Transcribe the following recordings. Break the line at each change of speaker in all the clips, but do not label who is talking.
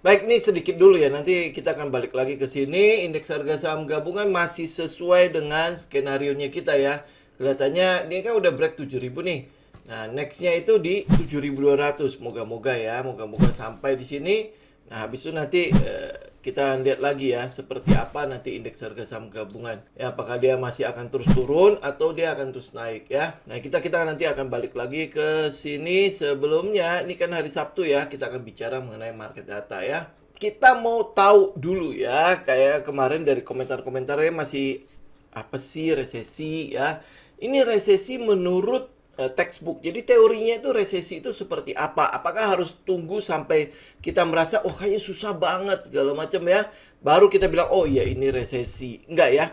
Baik, ini sedikit dulu ya. Nanti kita akan balik lagi ke sini. Indeks harga saham gabungan masih sesuai dengan skenario nya kita ya. Kelihatannya ini kan udah break 7000 nih. Nah, nextnya itu di 7200. Moga-moga ya, moga-moga sampai di sini. Nah, habis itu nanti eh, kita lihat lagi ya seperti apa nanti indeks harga saham gabungan ya apakah dia masih akan terus turun atau dia akan terus naik ya nah kita kita nanti akan balik lagi ke sini sebelumnya ini kan hari Sabtu ya kita akan bicara mengenai market data ya kita mau tahu dulu ya kayak kemarin dari komentar-komentarnya masih apa sih resesi ya ini resesi menurut Eh, textbook. Jadi teorinya itu resesi itu seperti apa? Apakah harus tunggu sampai kita merasa oh kayaknya susah banget segala macam ya, baru kita bilang oh iya ini resesi. Enggak ya.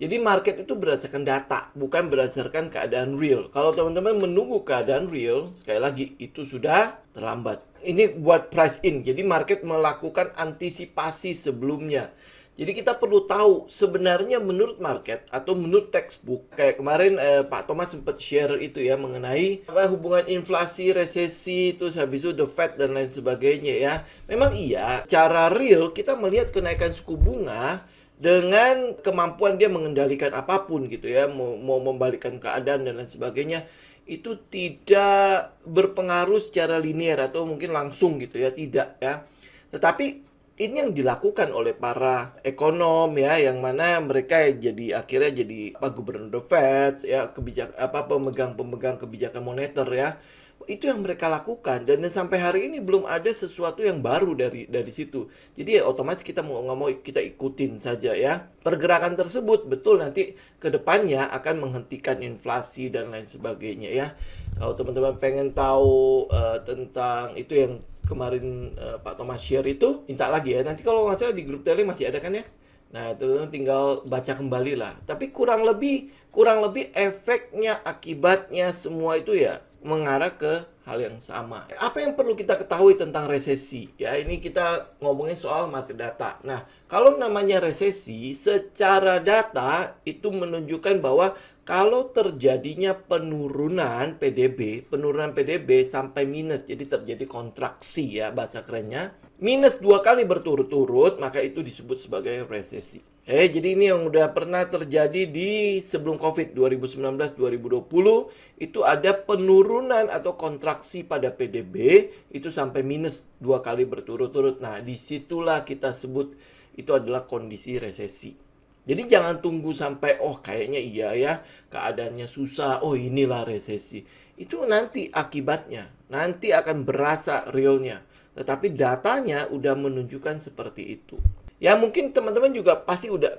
Jadi market itu berdasarkan data, bukan berdasarkan keadaan real. Kalau teman-teman menunggu keadaan real, sekali lagi itu sudah terlambat. Ini buat price in. Jadi market melakukan antisipasi sebelumnya. Jadi kita perlu tahu sebenarnya menurut market atau menurut textbook kayak kemarin eh, Pak Thomas sempat share itu ya mengenai apa hubungan inflasi, resesi, terus habis itu the Fed dan lain sebagainya ya. Memang iya, cara real kita melihat kenaikan suku bunga dengan kemampuan dia mengendalikan apapun gitu ya, mau, mau membalikkan keadaan dan lain sebagainya itu tidak berpengaruh secara linear atau mungkin langsung gitu ya, tidak ya. Tetapi ini yang dilakukan oleh para ekonom ya yang mana mereka jadi akhirnya jadi apa gubernur the Fed ya kebijak apa pemegang-pemegang kebijakan moneter ya itu yang mereka lakukan dan sampai hari ini belum ada sesuatu yang baru dari dari situ jadi ya, otomatis kita mau nggak mau kita ikutin saja ya pergerakan tersebut betul nanti kedepannya akan menghentikan inflasi dan lain sebagainya ya kalau teman-teman pengen tahu uh, tentang itu yang kemarin uh, Pak Thomas share itu minta lagi ya. Nanti kalau nggak salah di grup tele masih ada kan ya. Nah, teman tinggal baca kembali lah. Tapi kurang lebih kurang lebih efeknya akibatnya semua itu ya mengarah ke hal yang sama. Apa yang perlu kita ketahui tentang resesi? Ya, ini kita ngomongin soal market data. Nah, kalau namanya resesi, secara data itu menunjukkan bahwa kalau terjadinya penurunan PDB, penurunan PDB sampai minus, jadi terjadi kontraksi ya bahasa kerennya minus dua kali berturut-turut, maka itu disebut sebagai resesi. Eh, jadi ini yang udah pernah terjadi di sebelum COVID 2019-2020 itu ada penurunan atau kontraksi pada PDB itu sampai minus dua kali berturut-turut. Nah, disitulah kita sebut itu adalah kondisi resesi. Jadi jangan tunggu sampai oh kayaknya iya ya keadaannya susah, oh inilah resesi. Itu nanti akibatnya, nanti akan berasa realnya tetapi datanya udah menunjukkan seperti itu. Ya mungkin teman-teman juga pasti udah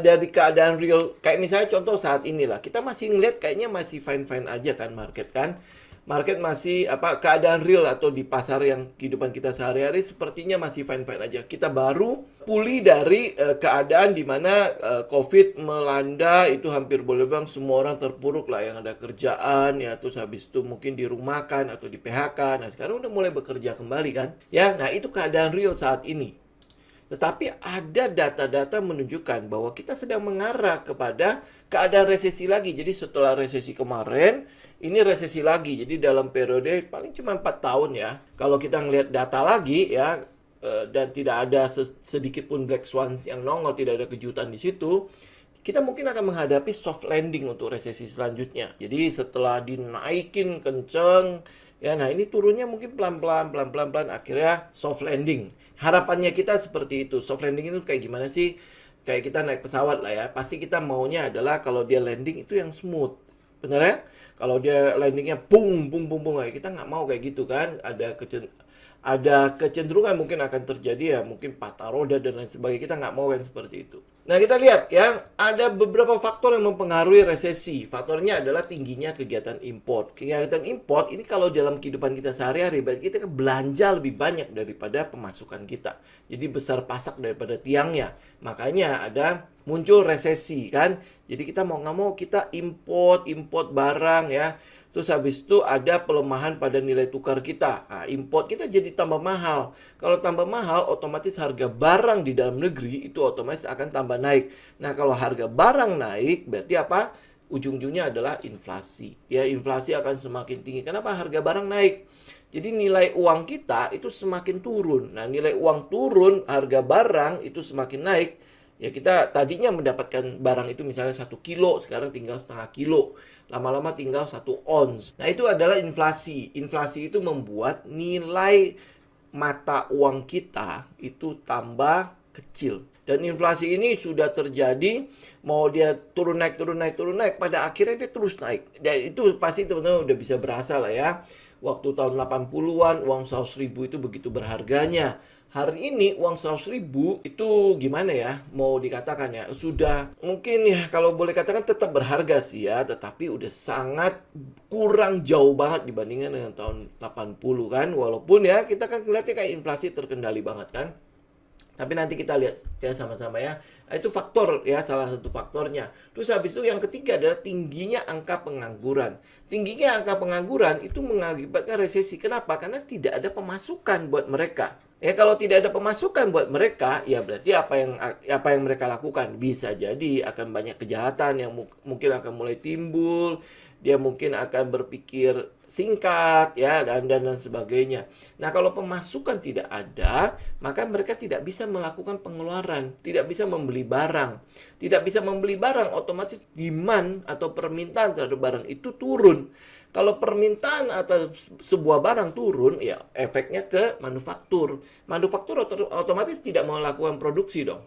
dari keadaan real kayak misalnya contoh saat inilah kita masih ngeliat kayaknya masih fine fine aja kan market kan market masih apa keadaan real atau di pasar yang kehidupan kita sehari-hari sepertinya masih fine-fine aja. Kita baru pulih dari uh, keadaan di mana uh, Covid melanda itu hampir boleh bang semua orang terpuruk lah yang ada kerjaan ya terus habis itu mungkin dirumahkan atau di PHK. Nah, sekarang udah mulai bekerja kembali kan? Ya, nah itu keadaan real saat ini. Tetapi ada data-data menunjukkan bahwa kita sedang mengarah kepada keadaan resesi lagi. Jadi setelah resesi kemarin, ini resesi lagi. Jadi dalam periode paling cuma 4 tahun ya. Kalau kita ngelihat data lagi ya eh, dan tidak ada sedikit pun black swans yang nongol, tidak ada kejutan di situ kita mungkin akan menghadapi soft landing untuk resesi selanjutnya. Jadi setelah dinaikin kenceng, ya nah ini turunnya mungkin pelan-pelan, pelan-pelan, pelan akhirnya soft landing. Harapannya kita seperti itu. Soft landing itu kayak gimana sih? Kayak kita naik pesawat lah ya. Pasti kita maunya adalah kalau dia landing itu yang smooth bener ya kalau dia landingnya pung pung pung pung kita nggak mau kayak gitu kan ada kecen ada kecenderungan mungkin akan terjadi ya mungkin patah roda dan lain sebagainya kita nggak mau kan seperti itu nah kita lihat ya ada beberapa faktor yang mempengaruhi resesi faktornya adalah tingginya kegiatan import kegiatan import ini kalau dalam kehidupan kita sehari-hari kita belanja lebih banyak daripada pemasukan kita jadi besar pasak daripada tiangnya makanya ada muncul resesi kan. Jadi kita mau nggak mau kita import import barang ya. Terus habis itu ada pelemahan pada nilai tukar kita. Nah, import kita jadi tambah mahal. Kalau tambah mahal, otomatis harga barang di dalam negeri itu otomatis akan tambah naik. Nah, kalau harga barang naik, berarti apa? Ujung-ujungnya adalah inflasi. Ya, inflasi akan semakin tinggi. Kenapa harga barang naik? Jadi nilai uang kita itu semakin turun. Nah, nilai uang turun, harga barang itu semakin naik ya kita tadinya mendapatkan barang itu misalnya satu kilo sekarang tinggal setengah kilo lama-lama tinggal satu ons nah itu adalah inflasi inflasi itu membuat nilai mata uang kita itu tambah kecil dan inflasi ini sudah terjadi mau dia turun naik turun naik turun naik pada akhirnya dia terus naik dan itu pasti teman-teman udah bisa berasa lah ya waktu tahun 80-an uang 100 ribu itu begitu berharganya hari ini uang 100 ribu itu gimana ya mau dikatakan ya sudah mungkin ya kalau boleh katakan tetap berharga sih ya tetapi udah sangat kurang jauh banget dibandingkan dengan tahun 80 kan walaupun ya kita kan ngeliatnya kayak inflasi terkendali banget kan tapi nanti kita lihat ya sama-sama ya nah, itu faktor ya salah satu faktornya terus habis itu yang ketiga adalah tingginya angka pengangguran tingginya angka pengangguran itu mengakibatkan resesi kenapa karena tidak ada pemasukan buat mereka Ya kalau tidak ada pemasukan buat mereka, ya berarti apa yang apa yang mereka lakukan bisa jadi akan banyak kejahatan yang mungkin akan mulai timbul, dia mungkin akan berpikir singkat ya dan dan dan sebagainya. Nah, kalau pemasukan tidak ada, maka mereka tidak bisa melakukan pengeluaran, tidak bisa membeli barang. Tidak bisa membeli barang, otomatis demand atau permintaan terhadap barang itu turun. Kalau permintaan atas sebuah barang turun, ya efeknya ke manufaktur. Manufaktur otomatis tidak melakukan produksi dong.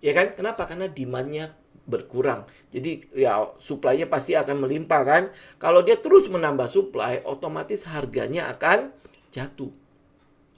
Ya kan? Kenapa? Karena demandnya berkurang. Jadi ya suplainya pasti akan melimpah kan. Kalau dia terus menambah supply, otomatis harganya akan jatuh.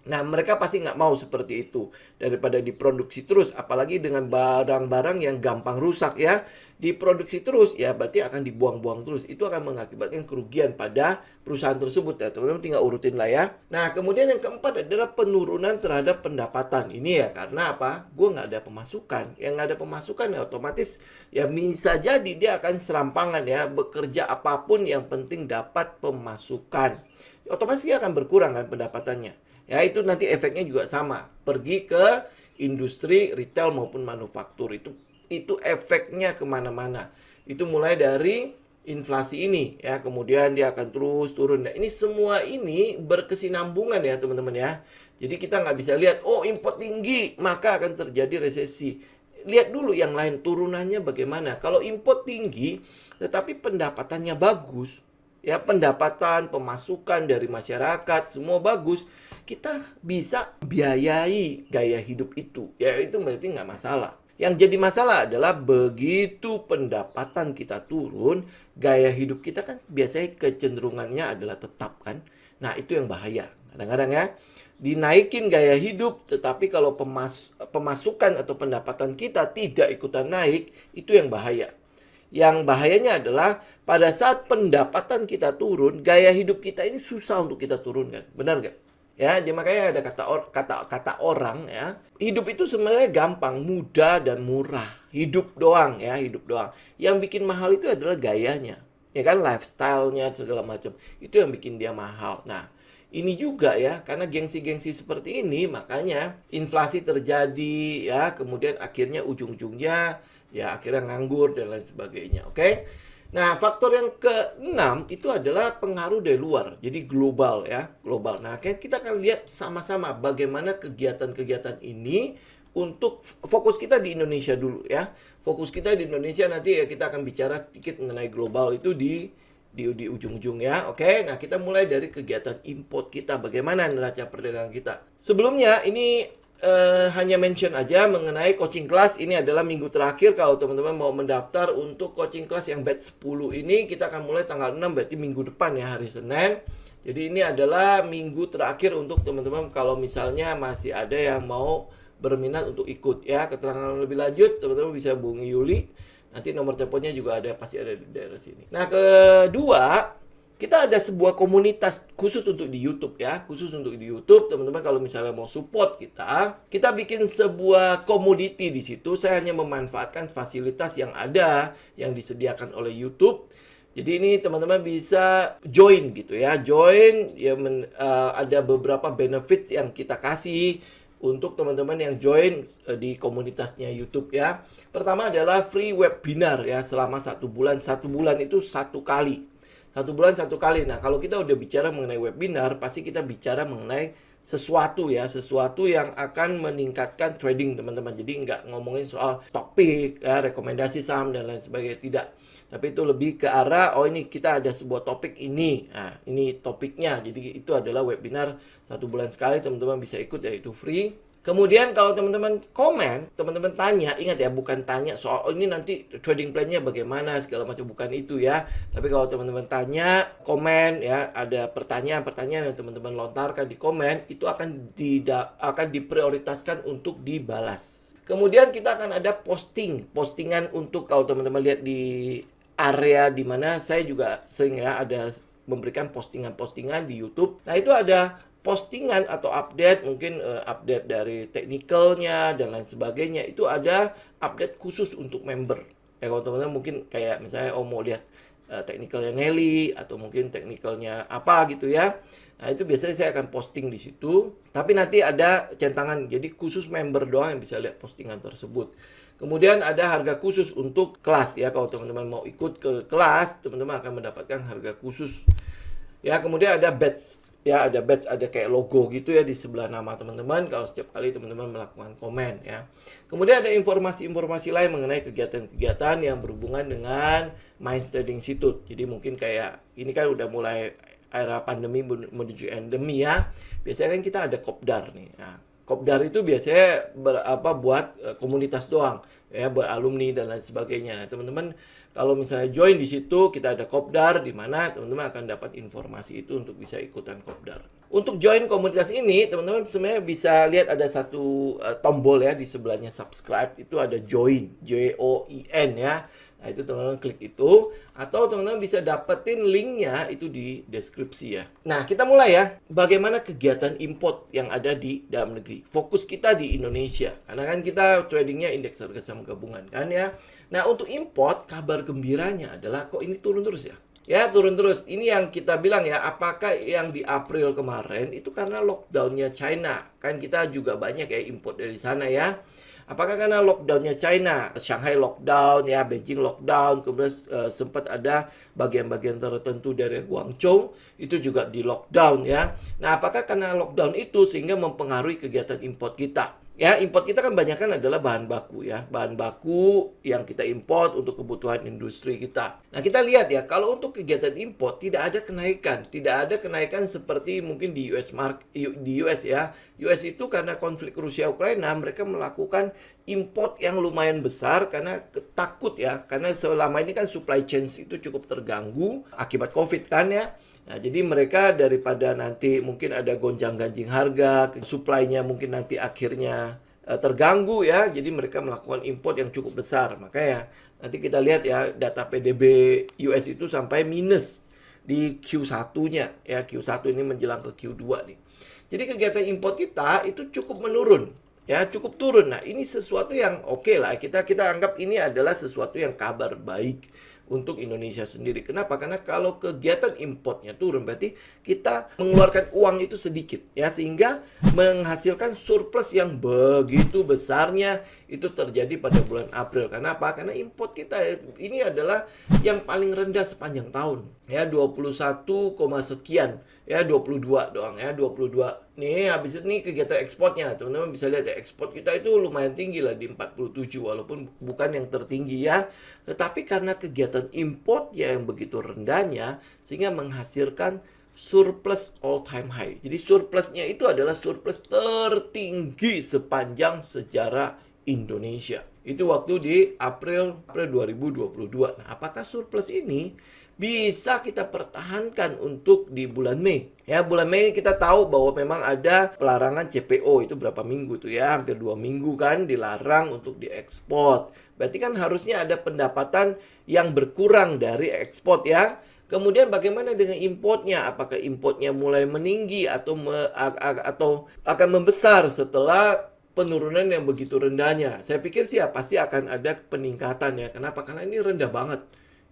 Nah, mereka pasti nggak mau seperti itu daripada diproduksi terus, apalagi dengan barang-barang yang gampang rusak ya. Diproduksi terus, ya berarti akan dibuang-buang terus. Itu akan mengakibatkan kerugian pada perusahaan tersebut ya. Teman-teman tinggal urutin lah ya. Nah, kemudian yang keempat adalah penurunan terhadap pendapatan. Ini ya karena apa? Gue nggak ada pemasukan. Yang nggak ada pemasukan ya otomatis ya bisa jadi dia akan serampangan ya. Bekerja apapun yang penting dapat pemasukan. Otomatis dia akan berkurang kan pendapatannya. Ya, itu nanti efeknya juga sama. Pergi ke industri retail maupun manufaktur itu itu efeknya kemana-mana. Itu mulai dari inflasi ini ya kemudian dia akan terus turun nah, ini semua ini berkesinambungan ya teman-teman ya jadi kita nggak bisa lihat oh impor tinggi maka akan terjadi resesi lihat dulu yang lain turunannya bagaimana kalau impor tinggi tetapi pendapatannya bagus ya pendapatan, pemasukan dari masyarakat, semua bagus, kita bisa biayai gaya hidup itu. Ya itu berarti nggak masalah. Yang jadi masalah adalah begitu pendapatan kita turun, gaya hidup kita kan biasanya kecenderungannya adalah tetap kan. Nah, itu yang bahaya. Kadang-kadang ya, dinaikin gaya hidup tetapi kalau pemas pemasukan atau pendapatan kita tidak ikutan naik, itu yang bahaya. Yang bahayanya adalah pada saat pendapatan kita turun, gaya hidup kita ini susah untuk kita turunkan. Benar nggak? Ya, jadi makanya ada kata or, kata kata orang ya. Hidup itu sebenarnya gampang, mudah dan murah. Hidup doang ya, hidup doang. Yang bikin mahal itu adalah gayanya. Ya kan lifestyle-nya segala macam. Itu yang bikin dia mahal. Nah, ini juga ya karena gengsi-gengsi seperti ini makanya inflasi terjadi ya kemudian akhirnya ujung-ujungnya ya akhirnya nganggur dan lain sebagainya. Oke. Okay? Nah, faktor yang keenam itu adalah pengaruh dari luar. Jadi global ya, global. Nah, kita akan lihat sama-sama bagaimana kegiatan-kegiatan ini untuk fokus kita di Indonesia dulu ya. Fokus kita di Indonesia nanti ya kita akan bicara sedikit mengenai global itu di di, di ujung-ujung ya. Oke, nah kita mulai dari kegiatan import kita. Bagaimana neraca perdagangan kita? Sebelumnya ini eh, hanya mention aja mengenai coaching class. Ini adalah minggu terakhir kalau teman-teman mau mendaftar untuk coaching class yang batch 10 ini kita akan mulai tanggal 6 berarti minggu depan ya hari Senin. Jadi ini adalah minggu terakhir untuk teman-teman kalau misalnya masih ada yang mau berminat untuk ikut ya. Keterangan lebih lanjut teman-teman bisa hubungi Yuli. Nanti nomor teleponnya juga ada pasti ada di daerah sini. Nah, kedua, kita ada sebuah komunitas khusus untuk di YouTube ya, khusus untuk di YouTube teman-teman kalau misalnya mau support kita, kita bikin sebuah komoditi di situ. Saya hanya memanfaatkan fasilitas yang ada yang disediakan oleh YouTube. Jadi ini teman-teman bisa join gitu ya, join ya men, uh, ada beberapa benefit yang kita kasih untuk teman-teman yang join eh, di komunitasnya YouTube ya. Pertama adalah free webinar ya selama satu bulan. Satu bulan itu satu kali. Satu bulan satu kali. Nah, kalau kita udah bicara mengenai webinar, pasti kita bicara mengenai sesuatu ya, sesuatu yang akan meningkatkan trading teman-teman. Jadi nggak ngomongin soal topik, ya, rekomendasi saham dan lain sebagainya tidak. Tapi itu lebih ke arah oh ini kita ada sebuah topik ini, nah, ini topiknya. Jadi itu adalah webinar satu bulan sekali teman-teman bisa ikut yaitu free. Kemudian kalau teman-teman komen, teman-teman tanya, ingat ya bukan tanya soal oh ini nanti trading plan-nya bagaimana segala macam bukan itu ya. Tapi kalau teman-teman tanya, komen ya, ada pertanyaan-pertanyaan yang teman-teman lontarkan di komen, itu akan di akan diprioritaskan untuk dibalas. Kemudian kita akan ada posting, postingan untuk kalau teman-teman lihat di area di mana saya juga sering ya ada memberikan postingan-postingan di YouTube. Nah, itu ada postingan atau update mungkin uh, update dari teknikalnya dan lain sebagainya itu ada update khusus untuk member ya kalau teman-teman mungkin kayak misalnya oh mau lihat uh, teknikalnya Nelly atau mungkin teknikalnya apa gitu ya nah itu biasanya saya akan posting di situ tapi nanti ada centangan jadi khusus member doang yang bisa lihat postingan tersebut Kemudian ada harga khusus untuk kelas ya. Kalau teman-teman mau ikut ke kelas, teman-teman akan mendapatkan harga khusus. Ya, kemudian ada badge ya ada badge ada kayak logo gitu ya di sebelah nama teman-teman kalau setiap kali teman-teman melakukan komen ya kemudian ada informasi-informasi lain mengenai kegiatan-kegiatan yang berhubungan dengan Mind Study Institute jadi mungkin kayak ini kan udah mulai era pandemi menuju endemi ya biasanya kan kita ada kopdar nih nah, kopdar itu biasanya ber, apa buat eh, komunitas doang ya beralumni dan lain sebagainya nah teman-teman kalau misalnya join di situ, kita ada kopdar di mana teman-teman akan dapat informasi itu untuk bisa ikutan kopdar. Untuk join komunitas ini, teman-teman sebenarnya bisa lihat ada satu uh, tombol ya di sebelahnya subscribe itu ada join, J O I N ya. Nah, itu teman-teman klik itu atau teman-teman bisa dapetin linknya itu di deskripsi ya. Nah, kita mulai ya. Bagaimana kegiatan import yang ada di dalam negeri? Fokus kita di Indonesia. Karena kan kita tradingnya indeks harga saham gabungan kan ya. Nah, untuk import, kabar gembiranya adalah kok ini turun terus ya? Ya, turun terus. Ini yang kita bilang ya, apakah yang di April kemarin itu karena lockdownnya China? Kan kita juga banyak ya import dari sana ya. Apakah karena lockdownnya China, Shanghai lockdown ya, Beijing lockdown, kemudian uh, sempat ada bagian-bagian tertentu dari Guangzhou itu juga di lockdown ya. Nah, apakah karena lockdown itu sehingga mempengaruhi kegiatan import kita? ya import kita kan banyak adalah bahan baku ya bahan baku yang kita import untuk kebutuhan industri kita nah kita lihat ya kalau untuk kegiatan import tidak ada kenaikan tidak ada kenaikan seperti mungkin di US mark di US ya US itu karena konflik Rusia Ukraina mereka melakukan import yang lumayan besar karena takut ya karena selama ini kan supply chain itu cukup terganggu akibat covid kan ya Nah, jadi mereka daripada nanti mungkin ada gonjang-ganjing harga, suplainya mungkin nanti akhirnya eh, terganggu ya. Jadi mereka melakukan import yang cukup besar. Makanya nanti kita lihat ya data PDB US itu sampai minus di Q1-nya ya. Q1 ini menjelang ke Q2 nih. Jadi kegiatan import kita itu cukup menurun ya, cukup turun. Nah, ini sesuatu yang oke okay lah. Kita kita anggap ini adalah sesuatu yang kabar baik untuk Indonesia sendiri. Kenapa? Karena kalau kegiatan importnya turun berarti kita mengeluarkan uang itu sedikit ya sehingga menghasilkan surplus yang begitu besarnya itu terjadi pada bulan April. Kenapa Karena import kita ini adalah yang paling rendah sepanjang tahun ya 21, sekian ya 22 doang ya 22 nih habis ini kegiatan ekspornya teman-teman bisa lihat ya ekspor kita itu lumayan tinggi lah di 47 walaupun bukan yang tertinggi ya tetapi karena kegiatan dan importnya yang begitu rendahnya sehingga menghasilkan surplus all time high. Jadi surplusnya itu adalah surplus tertinggi sepanjang sejarah Indonesia. Itu waktu di April April 2022. Nah, apakah surplus ini bisa kita pertahankan untuk di bulan Mei. Ya, bulan Mei kita tahu bahwa memang ada pelarangan CPO itu berapa minggu tuh ya, hampir dua minggu kan dilarang untuk diekspor. Berarti kan harusnya ada pendapatan yang berkurang dari ekspor ya. Kemudian bagaimana dengan importnya? Apakah importnya mulai meninggi atau me, atau akan membesar setelah penurunan yang begitu rendahnya? Saya pikir sih ya pasti akan ada peningkatan ya. Kenapa? Karena ini rendah banget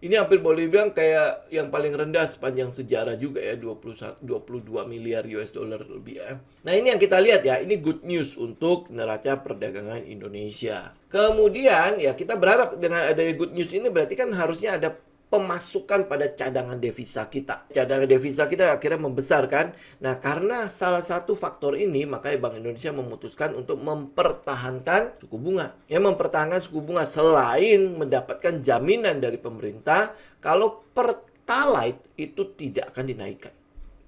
ini hampir boleh dibilang kayak yang paling rendah sepanjang sejarah juga ya 21 22 miliar US dollar lebih ya. Nah, ini yang kita lihat ya, ini good news untuk neraca perdagangan Indonesia. Kemudian ya kita berharap dengan adanya good news ini berarti kan harusnya ada pemasukan pada cadangan devisa kita. Cadangan devisa kita akhirnya membesarkan Nah, karena salah satu faktor ini makanya Bank Indonesia memutuskan untuk mempertahankan suku bunga. Ya, mempertahankan suku bunga selain mendapatkan jaminan dari pemerintah kalau pertalite itu tidak akan dinaikkan.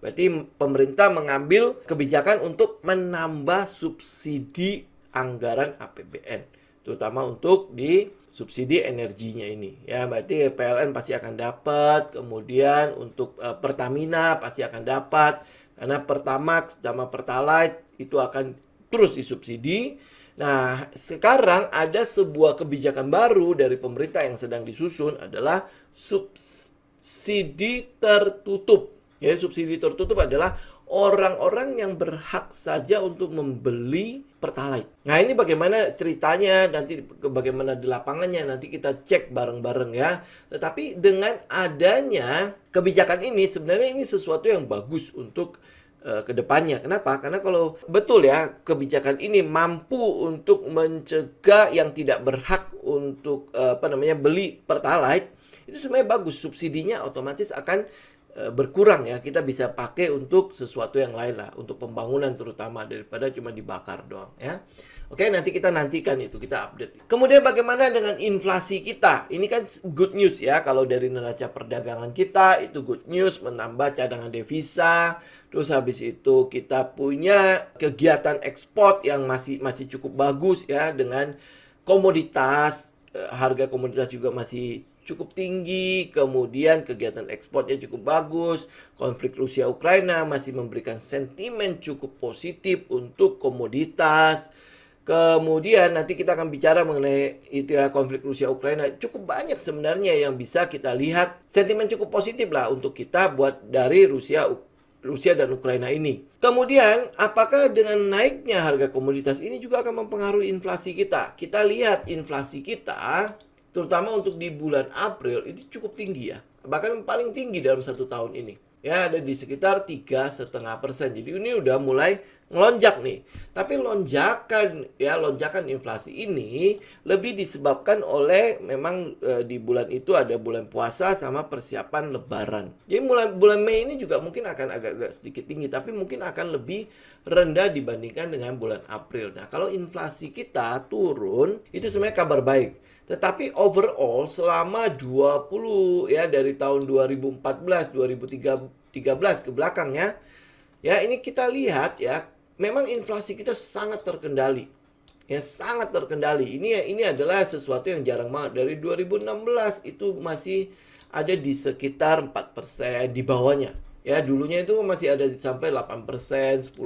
Berarti pemerintah mengambil kebijakan untuk menambah subsidi anggaran APBN terutama untuk di subsidi energinya ini ya berarti PLN pasti akan dapat kemudian untuk uh, Pertamina pasti akan dapat karena Pertamax sama Pertalite itu akan terus disubsidi nah sekarang ada sebuah kebijakan baru dari pemerintah yang sedang disusun adalah subsidi tertutup ya subsidi tertutup adalah orang-orang yang berhak saja untuk membeli Pertalite. Nah ini bagaimana ceritanya nanti bagaimana di lapangannya nanti kita cek bareng-bareng ya. Tetapi dengan adanya kebijakan ini sebenarnya ini sesuatu yang bagus untuk uh, eh, kedepannya. Kenapa? Karena kalau betul ya kebijakan ini mampu untuk mencegah yang tidak berhak untuk uh, apa namanya beli Pertalite itu sebenarnya bagus subsidinya otomatis akan Eh, berkurang ya kita bisa pakai untuk sesuatu yang lain lah untuk pembangunan terutama daripada cuma dibakar doang ya oke nanti kita nantikan itu kita update kemudian bagaimana dengan inflasi kita ini kan good news ya kalau dari neraca perdagangan kita itu good news menambah cadangan devisa terus habis itu kita punya kegiatan ekspor yang masih masih cukup bagus ya dengan komoditas eh, harga komoditas juga masih cukup tinggi, kemudian kegiatan ekspornya cukup bagus, konflik Rusia Ukraina masih memberikan sentimen cukup positif untuk komoditas. Kemudian nanti kita akan bicara mengenai itu ya konflik Rusia Ukraina. Cukup banyak sebenarnya yang bisa kita lihat sentimen cukup positif lah untuk kita buat dari Rusia Rusia dan Ukraina ini. Kemudian, apakah dengan naiknya harga komoditas ini juga akan mempengaruhi inflasi kita? Kita lihat inflasi kita terutama untuk di bulan April itu cukup tinggi ya bahkan paling tinggi dalam satu tahun ini ya ada di sekitar tiga setengah persen jadi ini udah mulai ngelonjak nih. Tapi lonjakan ya lonjakan inflasi ini lebih disebabkan oleh memang e, di bulan itu ada bulan puasa sama persiapan lebaran. Jadi bulan bulan Mei ini juga mungkin akan agak-agak sedikit tinggi tapi mungkin akan lebih rendah dibandingkan dengan bulan April. Nah, kalau inflasi kita turun itu sebenarnya kabar baik. Tetapi overall selama 20 ya dari tahun 2014 2013 ke belakang ya, ya, ini kita lihat ya memang inflasi kita sangat terkendali. Ya sangat terkendali. Ini ini adalah sesuatu yang jarang banget dari 2016 itu masih ada di sekitar 4% di bawahnya. Ya, dulunya itu masih ada sampai 8%, 10%.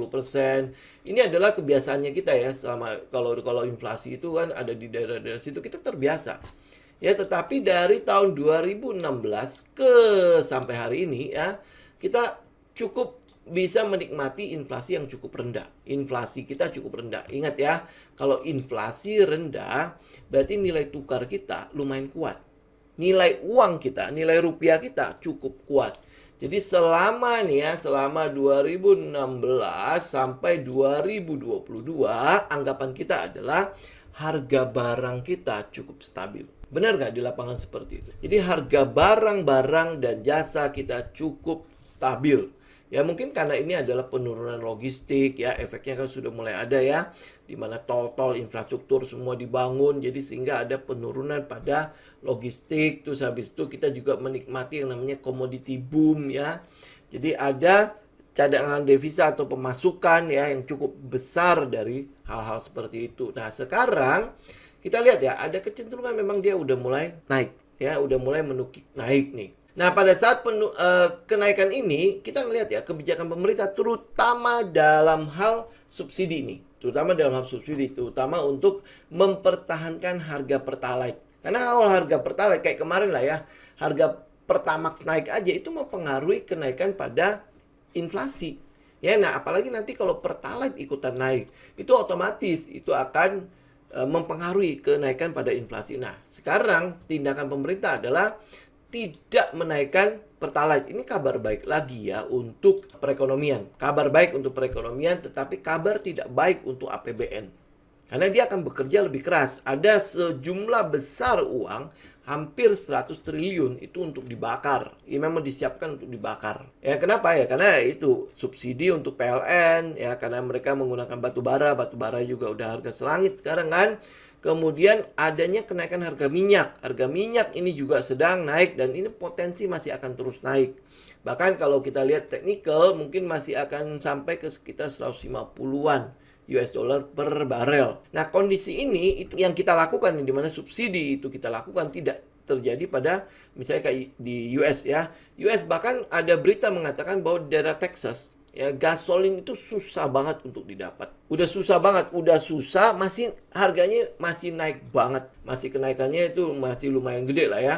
Ini adalah kebiasaannya kita ya selama kalau kalau inflasi itu kan ada di daerah-daerah situ kita terbiasa. Ya, tetapi dari tahun 2016 ke sampai hari ini ya, kita cukup bisa menikmati inflasi yang cukup rendah. Inflasi kita cukup rendah. Ingat ya, kalau inflasi rendah berarti nilai tukar kita lumayan kuat. Nilai uang kita, nilai rupiah kita cukup kuat. Jadi selama nih ya, selama 2016 sampai 2022 anggapan kita adalah harga barang kita cukup stabil. Benar nggak di lapangan seperti itu? Jadi harga barang-barang dan jasa kita cukup stabil Ya mungkin karena ini adalah penurunan logistik ya, efeknya kan sudah mulai ada ya, di mana tol-tol infrastruktur semua dibangun, jadi sehingga ada penurunan pada logistik. Terus habis itu kita juga menikmati yang namanya commodity boom ya. Jadi ada cadangan devisa atau pemasukan ya yang cukup besar dari hal-hal seperti itu. Nah sekarang kita lihat ya ada kecenderungan memang dia udah mulai naik ya udah mulai menukik naik nih Nah, pada saat penu, uh, kenaikan ini, kita melihat ya kebijakan pemerintah terutama dalam hal subsidi ini, terutama dalam hal subsidi, terutama untuk mempertahankan harga pertalite. Karena awal harga pertalite kayak kemarin lah ya, harga pertamax naik aja itu mempengaruhi kenaikan pada inflasi. Ya, nah apalagi nanti kalau pertalite ikutan naik, itu otomatis itu akan eh, mempengaruhi kenaikan pada inflasi. Nah, sekarang tindakan pemerintah adalah tidak menaikkan Pertalite. Ini kabar baik lagi ya untuk perekonomian. Kabar baik untuk perekonomian tetapi kabar tidak baik untuk APBN. Karena dia akan bekerja lebih keras. Ada sejumlah besar uang hampir 100 triliun itu untuk dibakar. Ya memang disiapkan untuk dibakar. Ya kenapa ya? Karena itu subsidi untuk PLN ya karena mereka menggunakan batu bara, batu bara juga udah harga selangit sekarang kan. Kemudian adanya kenaikan harga minyak. Harga minyak ini juga sedang naik dan ini potensi masih akan terus naik. Bahkan kalau kita lihat teknikal mungkin masih akan sampai ke sekitar 150-an US dollar per barel. Nah, kondisi ini itu yang kita lakukan di mana subsidi itu kita lakukan tidak terjadi pada misalnya kayak di US ya. US bahkan ada berita mengatakan bahwa di daerah Texas Ya, gasolin itu susah banget untuk didapat. Udah susah banget, udah susah, masih harganya masih naik banget. Masih kenaikannya itu masih lumayan gede lah ya.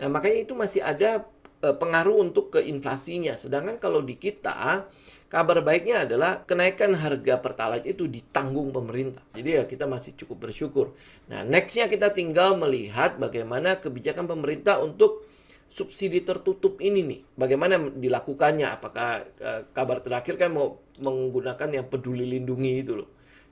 Nah, makanya itu masih ada eh, pengaruh untuk ke inflasinya. Sedangkan kalau di kita, kabar baiknya adalah kenaikan harga pertalite itu ditanggung pemerintah. Jadi ya kita masih cukup bersyukur. Nah, nextnya kita tinggal melihat bagaimana kebijakan pemerintah untuk subsidi tertutup ini nih bagaimana dilakukannya apakah eh, kabar terakhir kan mau menggunakan yang peduli lindungi itu loh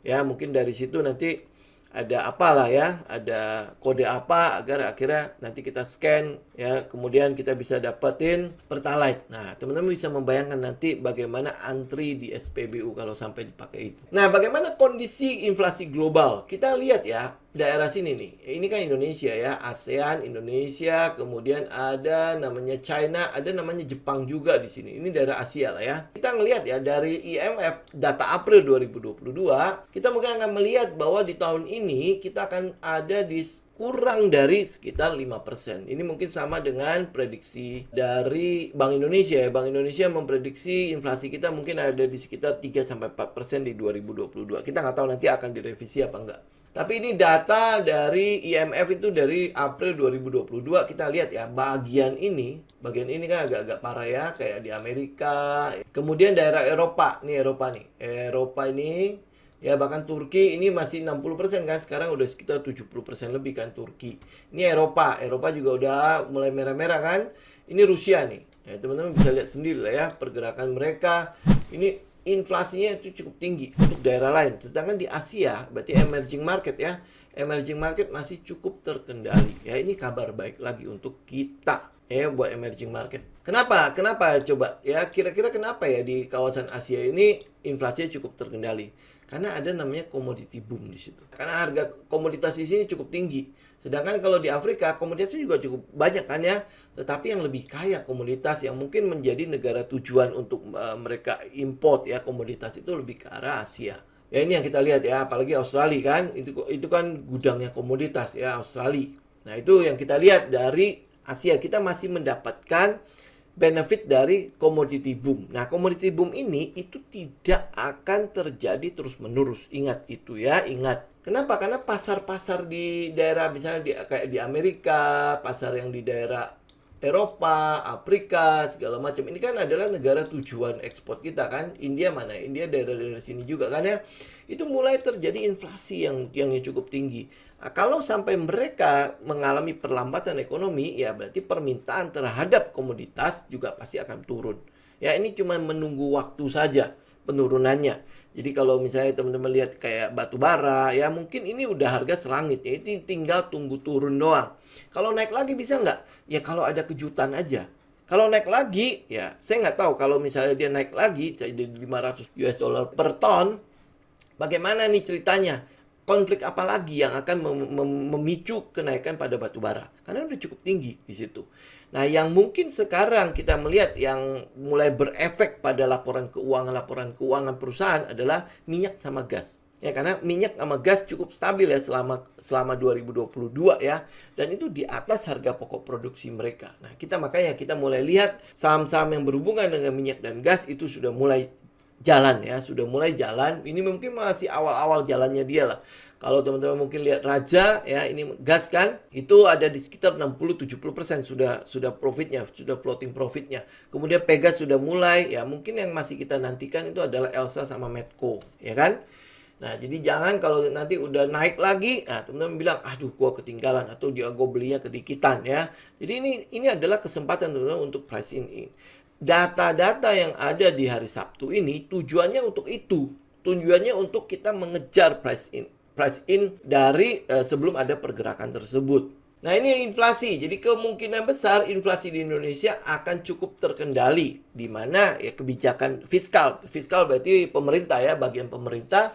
ya mungkin dari situ nanti ada apalah ya ada kode apa agar akhirnya nanti kita scan ya kemudian kita bisa dapetin pertalite nah teman-teman bisa membayangkan nanti bagaimana antri di SPBU kalau sampai dipakai itu nah bagaimana kondisi inflasi global kita lihat ya daerah sini nih. Ini kan Indonesia ya, ASEAN, Indonesia, kemudian ada namanya China, ada namanya Jepang juga di sini. Ini daerah Asia lah ya. Kita ngelihat ya dari IMF data April 2022, kita mungkin akan melihat bahwa di tahun ini kita akan ada di kurang dari sekitar 5%. Ini mungkin sama dengan prediksi dari Bank Indonesia ya. Bank Indonesia memprediksi inflasi kita mungkin ada di sekitar 3 sampai 4% di 2022. Kita nggak tahu nanti akan direvisi apa enggak. Tapi ini data dari IMF itu dari April 2022 kita lihat ya bagian ini, bagian ini kan agak-agak parah ya kayak di Amerika. Kemudian daerah Eropa, nih Eropa nih. Eropa ini ya bahkan Turki ini masih 60% kan sekarang udah sekitar 70% lebih kan Turki. Ini Eropa, Eropa juga udah mulai merah-merah kan. Ini Rusia nih. Ya teman-teman bisa lihat sendiri lah ya pergerakan mereka. Ini inflasinya itu cukup tinggi untuk daerah lain. Sedangkan di Asia, berarti emerging market ya, emerging market masih cukup terkendali. Ya ini kabar baik lagi untuk kita ya buat emerging market. Kenapa? Kenapa coba? Ya kira-kira kenapa ya di kawasan Asia ini inflasinya cukup terkendali? Karena ada namanya commodity boom di situ. Karena harga komoditas di sini cukup tinggi. Sedangkan kalau di Afrika komunitasnya juga cukup banyak kan ya, tetapi yang lebih kaya komunitas yang mungkin menjadi negara tujuan untuk uh, mereka import ya komoditas itu lebih ke arah Asia. Ya ini yang kita lihat ya, apalagi Australia kan itu itu kan gudangnya komoditas ya Australia. Nah, itu yang kita lihat dari Asia kita masih mendapatkan benefit dari commodity boom. Nah, commodity boom ini itu tidak akan terjadi terus-menerus. Ingat itu ya, ingat. Kenapa? Karena pasar-pasar di daerah misalnya di kayak di Amerika, pasar yang di daerah Eropa, Afrika, segala macam. Ini kan adalah negara tujuan ekspor kita kan. India mana? India daerah-daerah sini juga kan ya. Itu mulai terjadi inflasi yang yang cukup tinggi. Nah, kalau sampai mereka mengalami perlambatan ekonomi, ya berarti permintaan terhadap komoditas juga pasti akan turun. Ya ini cuma menunggu waktu saja penurunannya. Jadi kalau misalnya teman-teman lihat kayak batu bara, ya mungkin ini udah harga selangit, ya ini tinggal tunggu turun doang. Kalau naik lagi bisa nggak? Ya kalau ada kejutan aja. Kalau naik lagi, ya saya nggak tahu kalau misalnya dia naik lagi, jadi 500 US dollar per ton, bagaimana nih ceritanya? konflik apa lagi yang akan mem mem memicu kenaikan pada batu bara? Karena udah cukup tinggi di situ. Nah, yang mungkin sekarang kita melihat yang mulai berefek pada laporan keuangan laporan keuangan perusahaan adalah minyak sama gas. Ya, karena minyak sama gas cukup stabil ya selama selama 2022 ya. Dan itu di atas harga pokok produksi mereka. Nah, kita makanya kita mulai lihat saham-saham yang berhubungan dengan minyak dan gas itu sudah mulai jalan ya, sudah mulai jalan. Ini mungkin masih awal-awal jalannya dia lah. Kalau teman-teman mungkin lihat Raja ya, ini gas kan, itu ada di sekitar 60-70% sudah sudah profitnya, sudah floating profitnya. Kemudian Pegas sudah mulai ya, mungkin yang masih kita nantikan itu adalah Elsa sama Medco, ya kan? Nah, jadi jangan kalau nanti udah naik lagi, nah teman-teman bilang, aduh gua ketinggalan atau dia gua belinya kedikitan ya. Jadi ini ini adalah kesempatan teman-teman untuk price in. in data-data yang ada di hari Sabtu ini tujuannya untuk itu. Tujuannya untuk kita mengejar price in price in dari eh, sebelum ada pergerakan tersebut. Nah, ini inflasi. Jadi kemungkinan besar inflasi di Indonesia akan cukup terkendali di mana ya kebijakan fiskal. Fiskal berarti pemerintah ya, bagian pemerintah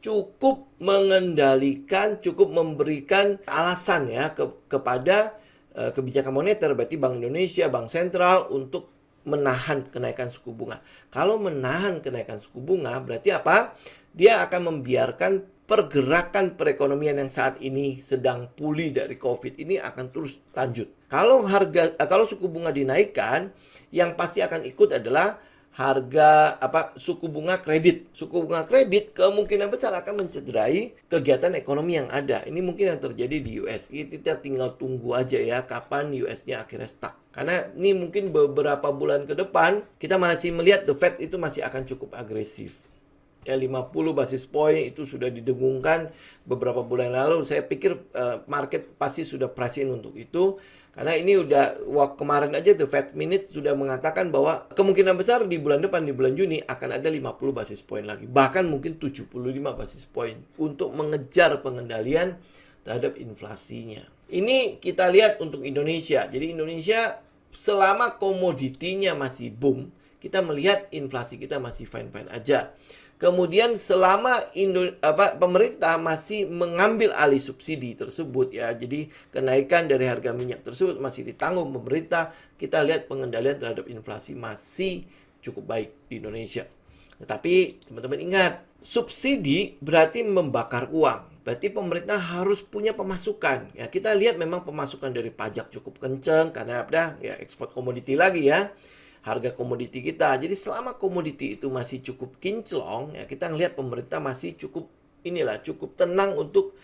cukup mengendalikan, cukup memberikan alasan ya ke, kepada eh, kebijakan moneter berarti Bank Indonesia, Bank Sentral untuk menahan kenaikan suku bunga. Kalau menahan kenaikan suku bunga, berarti apa? Dia akan membiarkan pergerakan perekonomian yang saat ini sedang pulih dari Covid ini akan terus lanjut. Kalau harga eh, kalau suku bunga dinaikkan, yang pasti akan ikut adalah harga apa suku bunga kredit. Suku bunga kredit kemungkinan besar akan mencederai kegiatan ekonomi yang ada. Ini mungkin yang terjadi di US. Kita tinggal tunggu aja ya kapan US-nya akhirnya stuck. Karena ini mungkin beberapa bulan ke depan kita masih melihat the Fed itu masih akan cukup agresif ya 50 basis point itu sudah didengungkan beberapa bulan lalu. Saya pikir uh, market pasti sudah pricing untuk itu karena ini udah kemarin aja the Fed minutes sudah mengatakan bahwa kemungkinan besar di bulan depan di bulan Juni akan ada 50 basis point lagi, bahkan mungkin 75 basis point untuk mengejar pengendalian terhadap inflasinya. Ini kita lihat untuk Indonesia. Jadi Indonesia selama komoditinya masih boom, kita melihat inflasi kita masih fine-fine aja. Kemudian selama Indo, apa, pemerintah masih mengambil alih subsidi tersebut ya, jadi kenaikan dari harga minyak tersebut masih ditanggung pemerintah. Kita lihat pengendalian terhadap inflasi masih cukup baik di Indonesia. Tetapi teman-teman ingat, subsidi berarti membakar uang. Berarti pemerintah harus punya pemasukan. Ya, kita lihat memang pemasukan dari pajak cukup kenceng karena ada ya ekspor komoditi lagi ya harga komoditi kita. Jadi selama komoditi itu masih cukup kinclong, ya kita ngelihat pemerintah masih cukup inilah cukup tenang untuk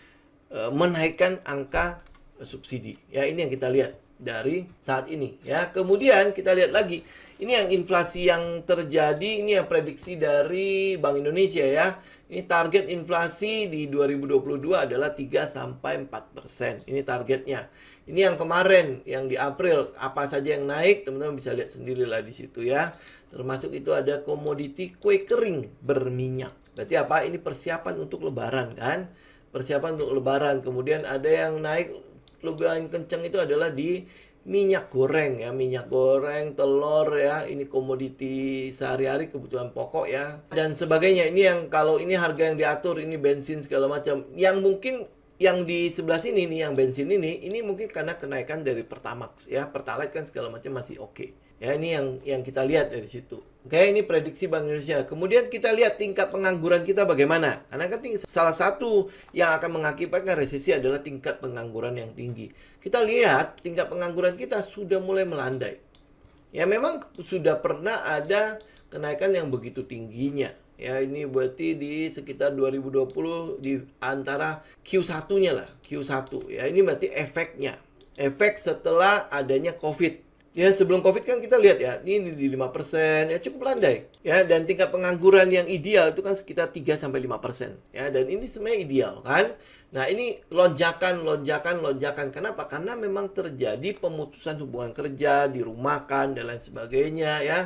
e, menaikkan angka e, subsidi. Ya ini yang kita lihat dari saat ini ya. Kemudian kita lihat lagi ini yang inflasi yang terjadi ini yang prediksi dari Bank Indonesia ya. Ini target inflasi di 2022 adalah 3 sampai 4%. persen. Ini targetnya. Ini yang kemarin, yang di April, apa saja yang naik, teman-teman bisa lihat sendirilah di situ ya. Termasuk itu ada komoditi kue kering berminyak. Berarti apa? Ini persiapan untuk lebaran kan? Persiapan untuk lebaran. Kemudian ada yang naik lebih kenceng itu adalah di minyak goreng ya, minyak goreng, telur ya, ini komoditi sehari-hari kebutuhan pokok ya dan sebagainya. Ini yang kalau ini harga yang diatur, ini bensin segala macam. Yang mungkin yang di sebelah sini nih yang bensin ini ini mungkin karena kenaikan dari Pertamax ya Pertalite kan segala macam masih oke okay. ya ini yang yang kita lihat dari situ oke okay, ini prediksi Bank Indonesia kemudian kita lihat tingkat pengangguran kita bagaimana karena kan salah satu yang akan mengakibatkan resesi adalah tingkat pengangguran yang tinggi kita lihat tingkat pengangguran kita sudah mulai melandai ya memang sudah pernah ada kenaikan yang begitu tingginya ya ini berarti di sekitar 2020 di antara Q1 nya lah Q1 ya ini berarti efeknya efek setelah adanya COVID ya sebelum COVID kan kita lihat ya ini di 5% ya cukup landai ya dan tingkat pengangguran yang ideal itu kan sekitar 3 sampai 5% ya dan ini sebenarnya ideal kan Nah, ini lonjakan, lonjakan, lonjakan. Kenapa? Karena memang terjadi pemutusan hubungan kerja, dirumahkan, dan lain sebagainya, ya,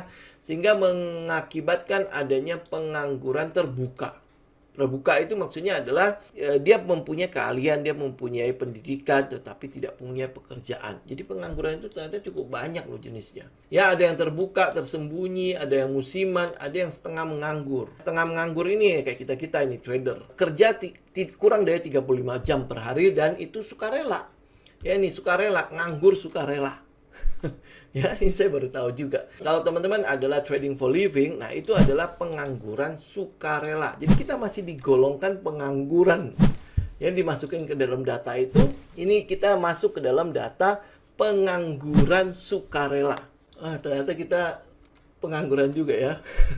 sehingga mengakibatkan adanya pengangguran terbuka. Buka itu maksudnya adalah eh, dia mempunyai keahlian, dia mempunyai pendidikan tetapi tidak punya pekerjaan. Jadi pengangguran itu ternyata cukup banyak loh jenisnya. Ya ada yang terbuka, tersembunyi, ada yang musiman, ada yang setengah menganggur. Setengah menganggur ini kayak kita-kita ini trader. Kerja kurang dari 35 jam per hari dan itu sukarela. Ya ini sukarela, nganggur sukarela. ya ini saya baru tahu juga kalau teman-teman adalah trading for living nah itu adalah pengangguran sukarela jadi kita masih digolongkan pengangguran yang dimasukkan ke dalam data itu ini kita masuk ke dalam data pengangguran sukarela ah ternyata kita pengangguran juga ya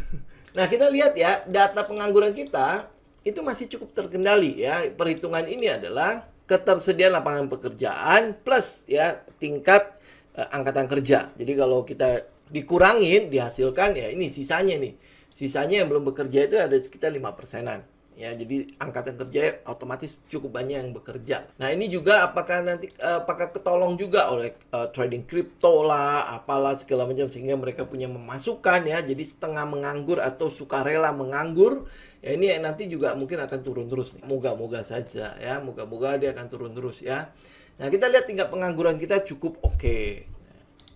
nah kita lihat ya data pengangguran kita itu masih cukup terkendali ya perhitungan ini adalah ketersediaan lapangan pekerjaan plus ya tingkat Eh, angkatan kerja. Jadi kalau kita dikurangin, dihasilkan ya ini sisanya nih. Sisanya yang belum bekerja itu ada sekitar lima persenan. Ya, jadi angkatan kerja otomatis cukup banyak yang bekerja. Nah, ini juga apakah nanti eh, apakah ketolong juga oleh uh, trading kripto lah, apalah segala macam sehingga mereka punya memasukkan ya. Jadi setengah menganggur atau sukarela menganggur ya ini nanti juga mungkin akan turun terus Moga-moga saja ya, moga-moga dia akan turun terus ya. Nah, kita lihat tingkat pengangguran kita cukup oke. Okay.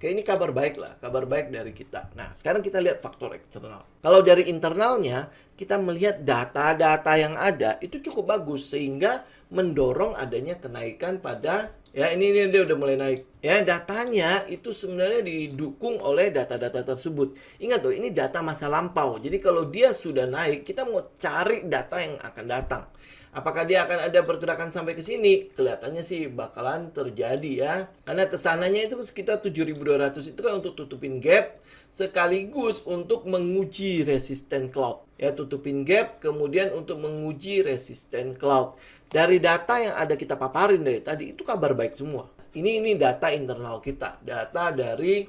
Oke, ini kabar baik lah, kabar baik dari kita. Nah, sekarang kita lihat faktor eksternal. Kalau dari internalnya, kita melihat data-data yang ada itu cukup bagus sehingga mendorong adanya kenaikan pada ya ini ini dia udah mulai naik ya datanya itu sebenarnya didukung oleh data-data tersebut ingat tuh ini data masa lampau jadi kalau dia sudah naik kita mau cari data yang akan datang apakah dia akan ada pergerakan sampai ke sini kelihatannya sih bakalan terjadi ya karena kesananya itu sekitar 7200 itu kan untuk tutupin gap sekaligus untuk menguji resisten cloud ya tutupin gap kemudian untuk menguji resisten cloud dari data yang ada kita paparin dari tadi itu kabar baik semua. Ini ini data internal kita, data dari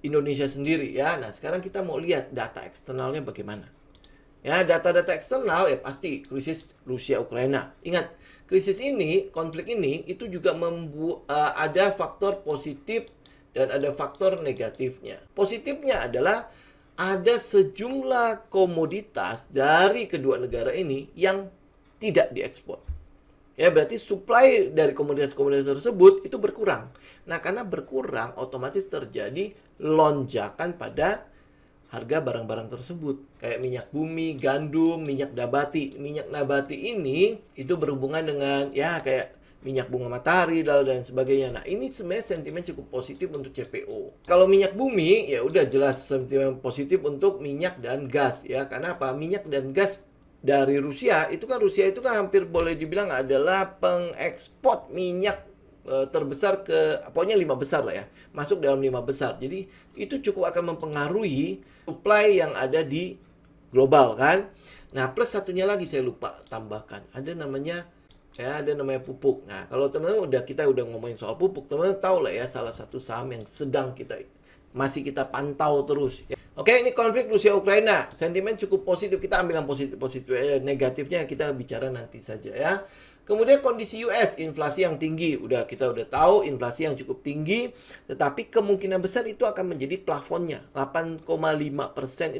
Indonesia sendiri ya. Nah, sekarang kita mau lihat data eksternalnya bagaimana. Ya, data-data eksternal ya pasti krisis Rusia Ukraina. Ingat, krisis ini, konflik ini itu juga membu eh, ada faktor positif dan ada faktor negatifnya. Positifnya adalah ada sejumlah komoditas dari kedua negara ini yang tidak diekspor. Ya, berarti supply dari komoditas-komoditas tersebut itu berkurang. Nah, karena berkurang otomatis terjadi lonjakan pada harga barang-barang tersebut. Kayak minyak bumi, gandum, minyak nabati. Minyak nabati ini itu berhubungan dengan ya kayak minyak bunga matahari dan sebagainya. Nah, ini sebenarnya sentimen cukup positif untuk CPO. Kalau minyak bumi ya udah jelas sentimen positif untuk minyak dan gas ya. Karena apa? Minyak dan gas dari Rusia itu kan Rusia itu kan hampir boleh dibilang adalah pengekspor minyak eh, terbesar ke pokoknya lima besar lah ya masuk dalam lima besar jadi itu cukup akan mempengaruhi supply yang ada di global kan nah plus satunya lagi saya lupa tambahkan ada namanya ya ada namanya pupuk nah kalau teman-teman udah kita udah ngomongin soal pupuk teman-teman tahu lah ya salah satu saham yang sedang kita masih kita pantau terus ya Oke, ini konflik Rusia Ukraina. Sentimen cukup positif. Kita ambil yang positif positif eh, negatifnya kita bicara nanti saja ya. Kemudian kondisi US, inflasi yang tinggi, udah kita udah tahu inflasi yang cukup tinggi, tetapi kemungkinan besar itu akan menjadi plafonnya. 8,5%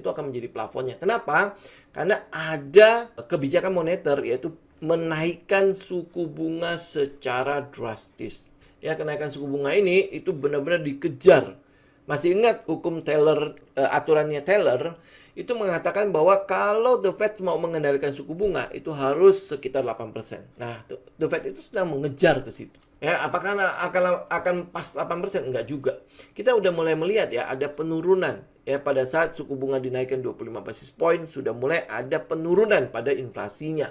itu akan menjadi plafonnya. Kenapa? Karena ada kebijakan moneter yaitu menaikkan suku bunga secara drastis. Ya, kenaikan suku bunga ini itu benar-benar dikejar masih ingat hukum Taylor uh, aturannya Taylor itu mengatakan bahwa kalau The Fed mau mengendalikan suku bunga itu harus sekitar 8%. Nah, The Fed itu sedang mengejar ke situ. Ya, apakah akan akan pas 8%? Enggak juga. Kita udah mulai melihat ya ada penurunan ya pada saat suku bunga dinaikkan 25 basis point sudah mulai ada penurunan pada inflasinya.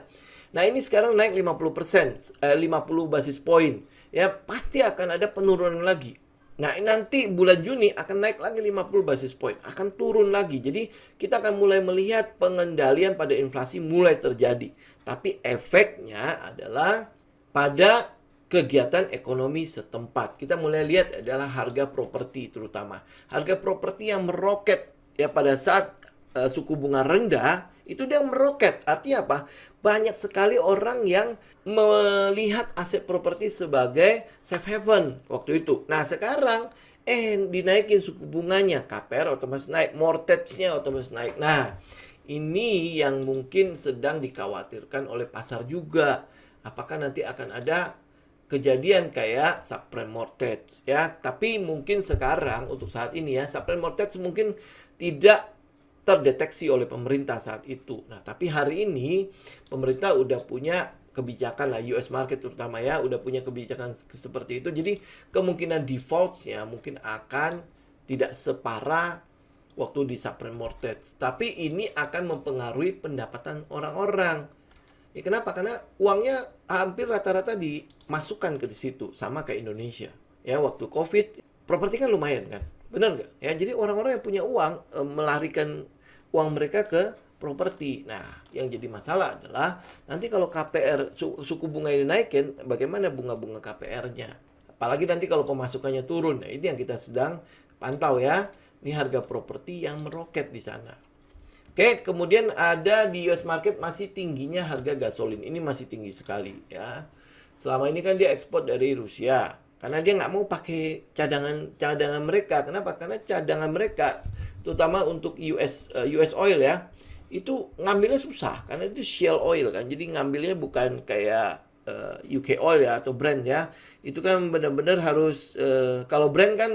Nah, ini sekarang naik 50%, eh, 50 basis point. Ya, pasti akan ada penurunan lagi Nah, nanti bulan Juni akan naik lagi 50 basis point, akan turun lagi. Jadi, kita akan mulai melihat pengendalian pada inflasi mulai terjadi. Tapi efeknya adalah pada kegiatan ekonomi setempat. Kita mulai lihat adalah harga properti terutama. Harga properti yang meroket ya pada saat uh, suku bunga rendah itu dia meroket. Artinya apa? Banyak sekali orang yang melihat aset properti sebagai safe haven waktu itu. Nah, sekarang eh dinaikin suku bunganya, KPR otomatis naik, mortgage-nya otomatis naik. Nah, ini yang mungkin sedang dikhawatirkan oleh pasar juga. Apakah nanti akan ada kejadian kayak subprime mortgage ya, tapi mungkin sekarang untuk saat ini ya subprime mortgage mungkin tidak terdeteksi oleh pemerintah saat itu. Nah, tapi hari ini pemerintah udah punya kebijakan lah US market terutama ya udah punya kebijakan seperti itu. Jadi kemungkinan defaultnya mungkin akan tidak separah waktu di subprime mortgage. Tapi ini akan mempengaruhi pendapatan orang-orang. Ya, kenapa? Karena uangnya hampir rata-rata dimasukkan ke di situ, sama kayak Indonesia. Ya, waktu COVID, properti kan lumayan kan? Benar nggak? Ya, jadi orang-orang yang punya uang eh, melarikan uang mereka ke properti. Nah, yang jadi masalah adalah nanti kalau KPR suku bunga ini naikin, bagaimana bunga-bunga KPR-nya? Apalagi nanti kalau pemasukannya turun. Nah, ini yang kita sedang pantau ya. Ini harga properti yang meroket di sana. Oke, kemudian ada di US market masih tingginya harga gasolin. Ini masih tinggi sekali ya. Selama ini kan dia ekspor dari Rusia karena dia nggak mau pakai cadangan cadangan mereka. Kenapa? Karena cadangan mereka terutama untuk US uh, eh, US oil ya itu ngambilnya susah karena itu Shell oil kan jadi ngambilnya bukan kayak uh, eh, UK oil ya atau brand ya itu kan benar-benar harus uh, kalau brand kan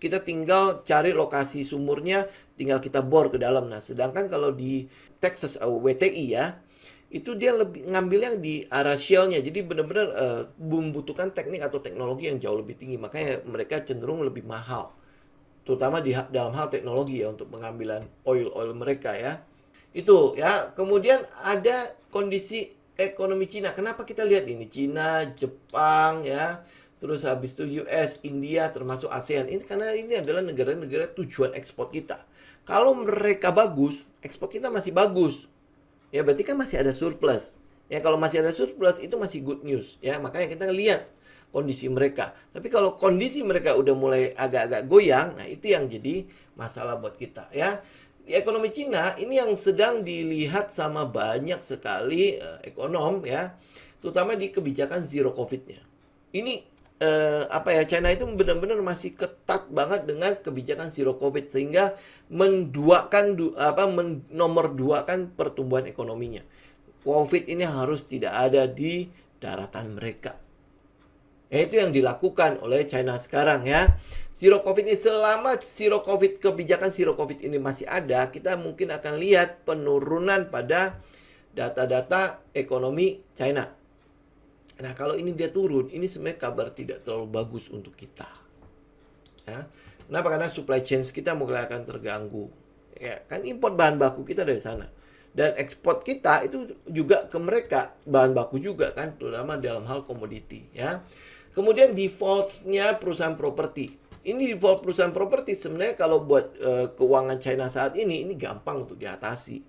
kita tinggal cari lokasi sumurnya tinggal kita bor ke dalam nah sedangkan kalau di Texas uh, WTI ya itu dia lebih ngambilnya di arah shellnya jadi benar-benar uh, membutuhkan teknik atau teknologi yang jauh lebih tinggi makanya mereka cenderung lebih mahal terutama di dalam hal teknologi ya untuk pengambilan oil-oil mereka ya. Itu ya. Kemudian ada kondisi ekonomi Cina. Kenapa kita lihat ini Cina, Jepang ya, terus habis itu US, India termasuk ASEAN. Ini karena ini adalah negara-negara tujuan ekspor kita. Kalau mereka bagus, ekspor kita masih bagus. Ya berarti kan masih ada surplus. Ya kalau masih ada surplus itu masih good news ya. Makanya kita lihat kondisi mereka. Tapi kalau kondisi mereka udah mulai agak-agak goyang, nah itu yang jadi masalah buat kita ya. Di ekonomi Cina ini yang sedang dilihat sama banyak sekali uh, ekonom ya, terutama di kebijakan zero covid-nya. Ini uh, apa ya China itu benar-benar masih ketat banget dengan kebijakan zero covid sehingga menduakan du, apa menomor nomor dua kan pertumbuhan ekonominya. Covid ini harus tidak ada di daratan mereka. Eh, itu yang dilakukan oleh China sekarang ya. Zero COVID ini selama zero COVID kebijakan zero COVID ini masih ada, kita mungkin akan lihat penurunan pada data-data ekonomi China. Nah, kalau ini dia turun, ini sebenarnya kabar tidak terlalu bagus untuk kita. Ya. Kenapa? Karena supply chain kita mulai akan terganggu. Ya, kan import bahan baku kita dari sana. Dan ekspor kita itu juga ke mereka bahan baku juga kan, terutama dalam hal komoditi ya. Kemudian defaultnya perusahaan properti. Ini default perusahaan properti sebenarnya kalau buat uh, keuangan China saat ini ini gampang untuk diatasi.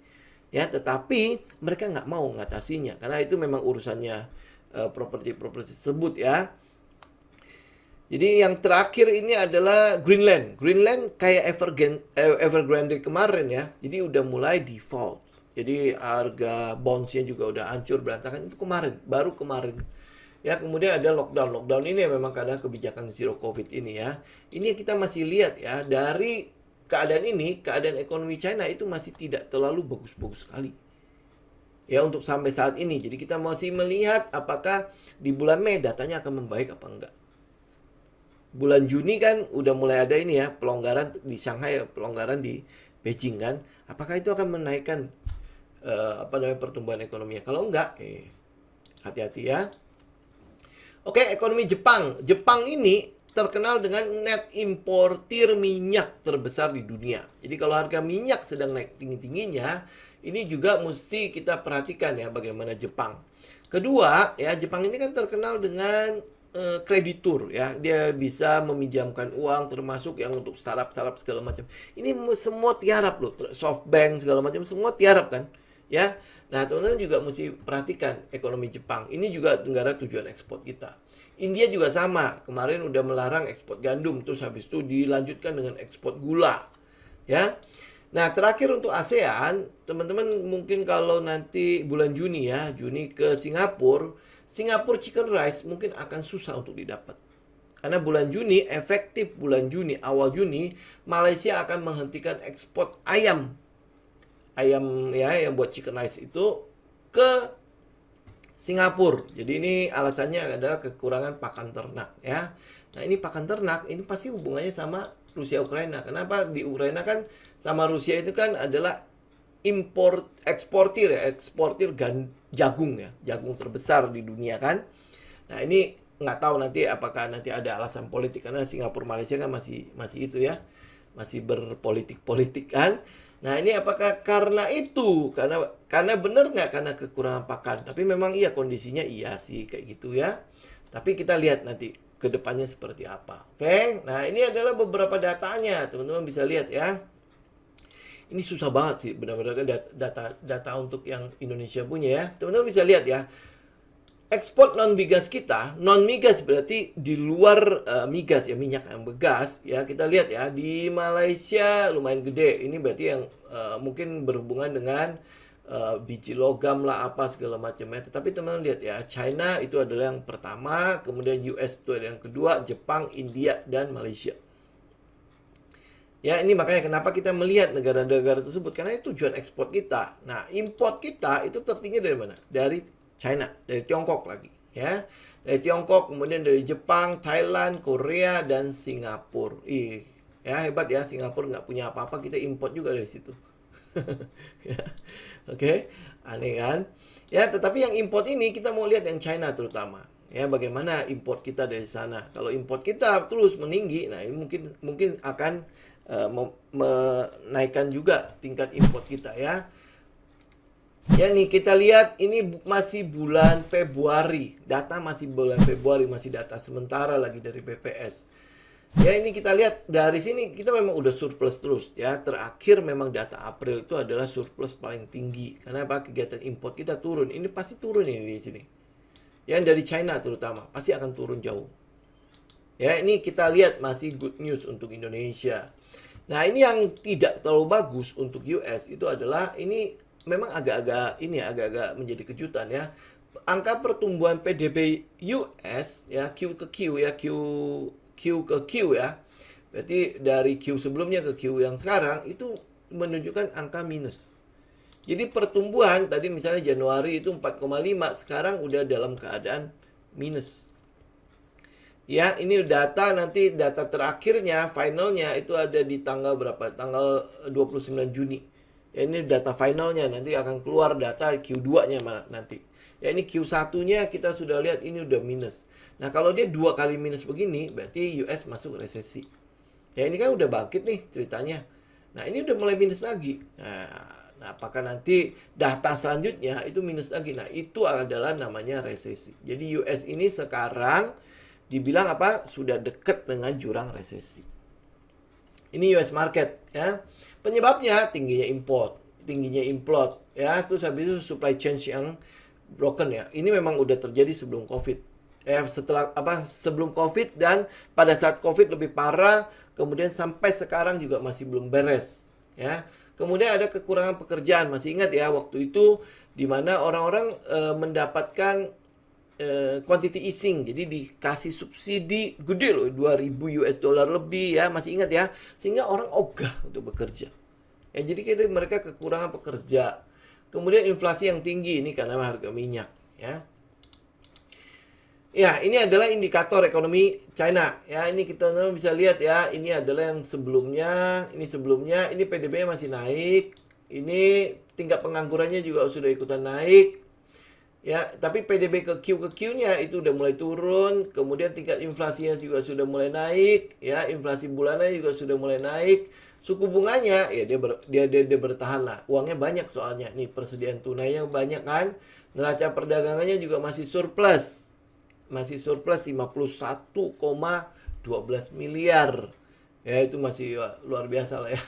Ya, tetapi mereka nggak mau ngatasinya karena itu memang urusannya uh, properti-properti tersebut ya. Jadi yang terakhir ini adalah Greenland. Greenland kayak Evergrande, eh, Evergrande kemarin ya. Jadi udah mulai default. Jadi harga bondsnya juga udah hancur berantakan itu kemarin, baru kemarin. Ya, kemudian ada lockdown. Lockdown ini ya memang karena kebijakan zero covid ini ya. Ini kita masih lihat ya dari keadaan ini, keadaan ekonomi China itu masih tidak terlalu bagus-bagus sekali. Ya, untuk sampai saat ini. Jadi kita masih melihat apakah di bulan Mei datanya akan membaik apa enggak bulan Juni kan udah mulai ada ini ya pelonggaran di Shanghai pelonggaran di Beijing kan apakah itu akan menaikkan uh, apa namanya pertumbuhan ekonominya kalau enggak eh hati-hati ya Oke, ekonomi Jepang. Jepang ini terkenal dengan net importir minyak terbesar di dunia. Jadi kalau harga minyak sedang naik tinggi-tingginya, ini juga mesti kita perhatikan ya bagaimana Jepang. Kedua, ya Jepang ini kan terkenal dengan eh, kreditur ya. Dia bisa meminjamkan uang termasuk yang untuk startup-startup segala macam. Ini semua tiarap loh, softbank segala macam semua tiarap kan. Ya, Nah, teman-teman juga mesti perhatikan ekonomi Jepang. Ini juga negara tujuan ekspor kita. India juga sama. Kemarin udah melarang ekspor gandum, terus habis itu dilanjutkan dengan ekspor gula. Ya. Nah, terakhir untuk ASEAN, teman-teman mungkin kalau nanti bulan Juni ya, Juni ke Singapura, Singapura chicken rice mungkin akan susah untuk didapat. Karena bulan Juni, efektif bulan Juni, awal Juni, Malaysia akan menghentikan ekspor ayam ayam ya yang buat chicken rice itu ke Singapura. Jadi ini alasannya adalah kekurangan pakan ternak ya. Nah, ini pakan ternak ini pasti hubungannya sama Rusia Ukraina. Kenapa di Ukraina kan sama Rusia itu kan adalah import eksportir ya, eksportir gan, jagung ya, jagung terbesar di dunia kan. Nah, ini nggak tahu nanti apakah nanti ada alasan politik karena Singapura Malaysia kan masih masih itu ya masih berpolitik-politik kan Nah ini apakah karena itu? Karena karena benar nggak karena kekurangan pakan? Tapi memang iya kondisinya iya sih kayak gitu ya. Tapi kita lihat nanti kedepannya seperti apa. Oke? Nah ini adalah beberapa datanya teman-teman bisa lihat ya. Ini susah banget sih benar-benar data, data data untuk yang Indonesia punya ya. Teman-teman bisa lihat ya ekspor non migas kita, non migas berarti di luar uh, migas ya minyak yang begas ya kita lihat ya di Malaysia lumayan gede. Ini berarti yang uh, mungkin berhubungan dengan uh, biji logam lah apa segala macamnya. Tetapi teman-teman lihat ya China itu adalah yang pertama, kemudian US itu adalah yang kedua, Jepang, India dan Malaysia. Ya, ini makanya kenapa kita melihat negara-negara tersebut karena itu tujuan ekspor kita. Nah, import kita itu tertinggi dari mana? Dari China, dari Tiongkok lagi ya. Dari Tiongkok, kemudian dari Jepang, Thailand, Korea dan Singapura. Ih, ya hebat ya Singapura nggak punya apa-apa, kita import juga dari situ. Ya, oke, okay? aneh kan? Ya, tetapi yang import ini kita mau lihat yang China terutama. Ya, bagaimana import kita dari sana? Kalau import kita terus meninggi, nah ini mungkin mungkin akan uh, menaikkan juga tingkat import kita ya. Ya nih kita lihat ini masih bulan Februari. Data masih bulan Februari, masih data sementara lagi dari BPS. Ya ini kita lihat dari sini kita memang udah surplus terus ya. Terakhir memang data April itu adalah surplus paling tinggi. Karena apa? Kegiatan import kita turun. Ini pasti turun ini di sini. Ya, yang dari China terutama pasti akan turun jauh. Ya ini kita lihat masih good news untuk Indonesia. Nah ini yang tidak terlalu bagus untuk US itu adalah ini memang agak-agak ini ya, agak-agak menjadi kejutan ya. Angka pertumbuhan PDB US ya Q ke Q ya Q Q ke Q ya. Berarti dari Q sebelumnya ke Q yang sekarang itu menunjukkan angka minus. Jadi pertumbuhan tadi misalnya Januari itu 4,5 sekarang udah dalam keadaan minus. Ya, ini data nanti data terakhirnya, finalnya itu ada di tanggal berapa? Tanggal 29 Juni ya ini data finalnya nanti akan keluar data Q2-nya nanti. Ya ini Q1-nya kita sudah lihat ini udah minus. Nah, kalau dia dua kali minus begini berarti US masuk resesi. Ya ini kan udah bangkit nih ceritanya. Nah, ini udah mulai minus lagi. Nah, Nah, apakah nanti data selanjutnya itu minus lagi? Nah, itu adalah namanya resesi. Jadi US ini sekarang dibilang apa? Sudah dekat dengan jurang resesi. Ini US market ya. Penyebabnya tingginya import, tingginya import ya. Terus habis itu supply chain yang broken ya. Ini memang udah terjadi sebelum Covid. Eh setelah apa sebelum Covid dan pada saat Covid lebih parah, kemudian sampai sekarang juga masih belum beres ya. Kemudian ada kekurangan pekerjaan. Masih ingat ya waktu itu di mana orang-orang e, mendapatkan Kuantiti eh, quantity easing. Jadi dikasih subsidi gede loh 2000 US dollar lebih ya, masih ingat ya. Sehingga orang ogah untuk bekerja. Ya, jadi kira mereka kekurangan pekerja. Kemudian inflasi yang tinggi ini karena harga minyak ya. Ya, ini adalah indikator ekonomi China. Ya, ini kita bisa lihat ya. Ini adalah yang sebelumnya, ini sebelumnya, ini PDB masih naik. Ini tingkat penganggurannya juga sudah ikutan naik. Ya, tapi PDB ke Q ke Q-nya itu udah mulai turun, kemudian tingkat inflasinya juga sudah mulai naik, ya, inflasi bulanannya juga sudah mulai naik. Suku bunganya ya dia ber, dia, dia dia bertahan lah. Uangnya banyak soalnya. Nih persediaan tunainya banyak kan. Neraca perdagangannya juga masih surplus. Masih surplus 51,12 miliar. Ya itu masih ya, luar biasa lah ya.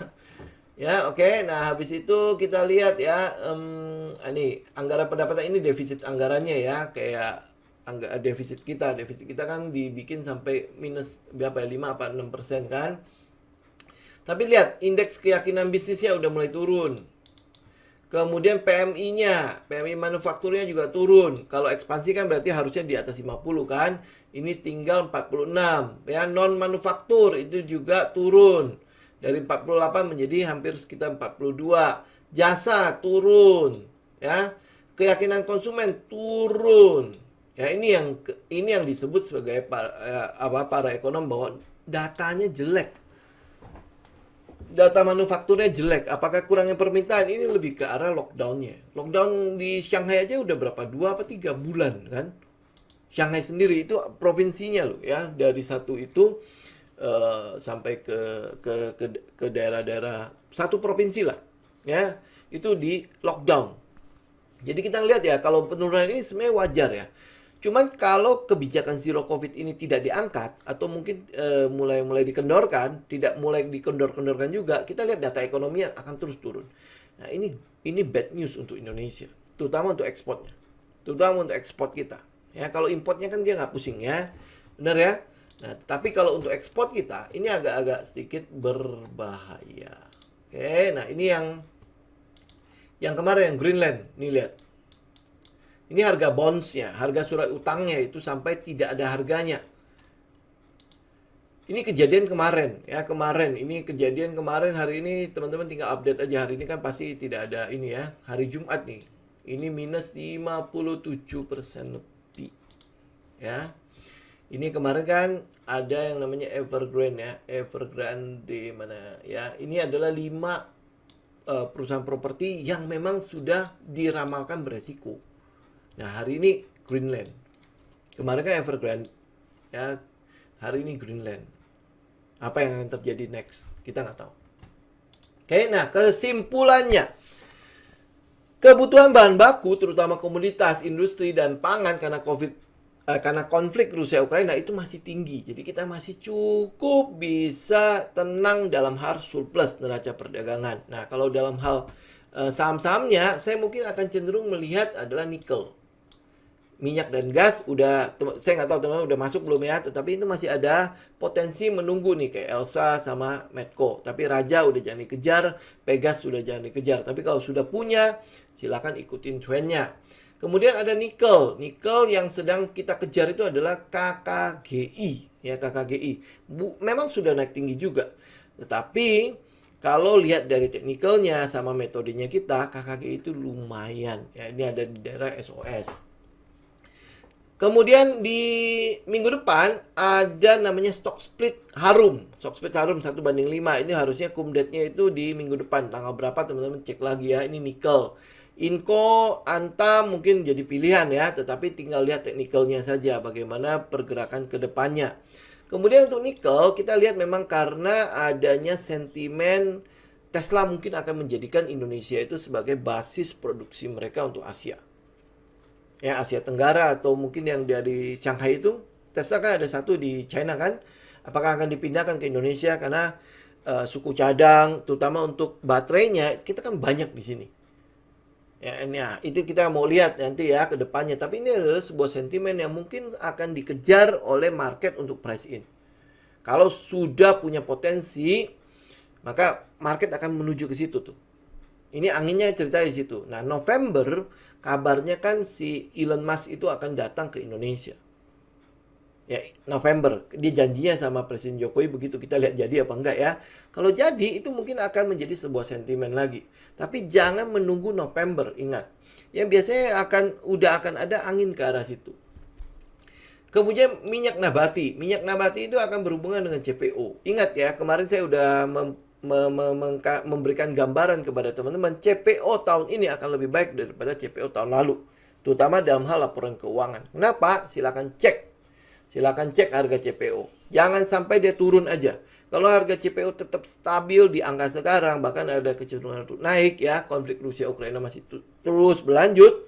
Ya, oke. Okay. Nah, habis itu kita lihat ya, um, ini ah, anggaran pendapatan ini defisit anggarannya ya, kayak angga, eh, defisit kita, defisit kita kan dibikin sampai minus berapa ya, 5 apa enam persen kan. Tapi lihat indeks keyakinan bisnisnya udah mulai turun. Kemudian PMI-nya, PMI manufakturnya juga turun. Kalau ekspansi kan berarti harusnya di atas 50 kan. Ini tinggal 46. Ya, non manufaktur itu juga turun dari 48 menjadi hampir sekitar 42. Jasa turun, ya. Keyakinan konsumen turun. Ya, ini yang ini yang disebut sebagai para, ya, apa para ekonom bahwa datanya jelek. Data manufakturnya jelek. Apakah kurangnya permintaan? Ini lebih ke arah lockdownnya. Lockdown di Shanghai aja udah berapa? Dua apa tiga bulan kan? Shanghai sendiri itu provinsinya loh ya. Dari satu itu uh, sampai ke ke ke ke daerah-daerah satu provinsi lah ya itu di lockdown jadi kita lihat ya kalau penurunan ini sebenarnya wajar ya cuman kalau kebijakan zero covid ini tidak diangkat atau mungkin mulai eh, mulai mulai dikendorkan tidak mulai dikendor-kendorkan juga kita lihat data ekonominya akan terus turun nah ini ini bad news untuk Indonesia terutama untuk ekspornya terutama untuk ekspor kita ya kalau importnya kan dia nggak pusing ya benar ya Nah, tapi kalau untuk ekspor kita ini agak-agak sedikit berbahaya. Oke, nah ini yang yang kemarin yang Greenland, nih lihat. Ini harga bondsnya, harga surat utangnya itu sampai tidak ada harganya. Ini kejadian kemarin ya kemarin ini kejadian kemarin hari ini teman-teman tinggal update aja hari ini kan pasti tidak ada ini ya hari Jumat nih ini minus 57% lebih ya ini kemarin kan ada yang namanya Evergrande ya, Evergrande mana ya. Ini adalah lima uh, perusahaan properti yang memang sudah diramalkan beresiko. Nah, hari ini Greenland. Kemarin kan Evergrande ya, hari ini Greenland. Apa yang akan terjadi next? Kita nggak tahu. Oke, nah kesimpulannya Kebutuhan bahan baku, terutama komoditas, industri, dan pangan karena COVID-19 Eh, karena konflik Rusia Ukraina itu masih tinggi. Jadi kita masih cukup bisa tenang dalam hal surplus neraca perdagangan. Nah, kalau dalam hal uh, saham-sahamnya saya mungkin akan cenderung melihat adalah nikel. Minyak dan gas udah saya nggak tahu teman-teman udah masuk belum ya, tetapi itu masih ada potensi menunggu nih kayak Elsa sama Medco. Tapi Raja udah jangan dikejar, Pegas sudah jangan dikejar. Tapi kalau sudah punya silakan ikutin trennya. Kemudian ada nikel. Nikel yang sedang kita kejar itu adalah KKGI, ya KKGI. Bu, memang sudah naik tinggi juga. Tetapi kalau lihat dari teknikalnya sama metodenya kita, KKGI itu lumayan. Ya, ini ada di daerah SOS. Kemudian di minggu depan ada namanya stock split harum. Stock split harum 1 banding 5. Ini harusnya kumdetnya itu di minggu depan. Tanggal berapa teman-teman cek lagi ya. Ini nikel. Inko Anta mungkin jadi pilihan ya, tetapi tinggal lihat teknikalnya saja bagaimana pergerakan ke depannya. Kemudian untuk nikel kita lihat memang karena adanya sentimen Tesla mungkin akan menjadikan Indonesia itu sebagai basis produksi mereka untuk Asia. Ya, Asia Tenggara atau mungkin yang dari Shanghai itu Tesla kan ada satu di China kan. Apakah akan dipindahkan ke Indonesia karena uh, suku cadang terutama untuk baterainya kita kan banyak di sini Ya, ini ya, itu kita mau lihat nanti ya ke depannya. Tapi ini adalah sebuah sentimen yang mungkin akan dikejar oleh market untuk price in. Kalau sudah punya potensi, maka market akan menuju ke situ tuh. Ini anginnya cerita di situ. Nah, November kabarnya kan si Elon Musk itu akan datang ke Indonesia ya November dia janjinya sama Presiden Jokowi begitu kita lihat jadi apa enggak ya kalau jadi itu mungkin akan menjadi sebuah sentimen lagi tapi jangan menunggu November ingat yang biasanya akan udah akan ada angin ke arah situ kemudian minyak nabati minyak nabati itu akan berhubungan dengan CPO ingat ya kemarin saya udah mem memberikan gambaran kepada teman-teman CPO tahun ini akan lebih baik daripada CPO tahun lalu terutama dalam hal laporan keuangan kenapa silakan cek Silakan cek harga CPO. Jangan sampai dia turun aja. Kalau harga CPO tetap stabil di angka sekarang, bahkan ada kecenderungan untuk naik ya, konflik Rusia Ukraina masih terus berlanjut.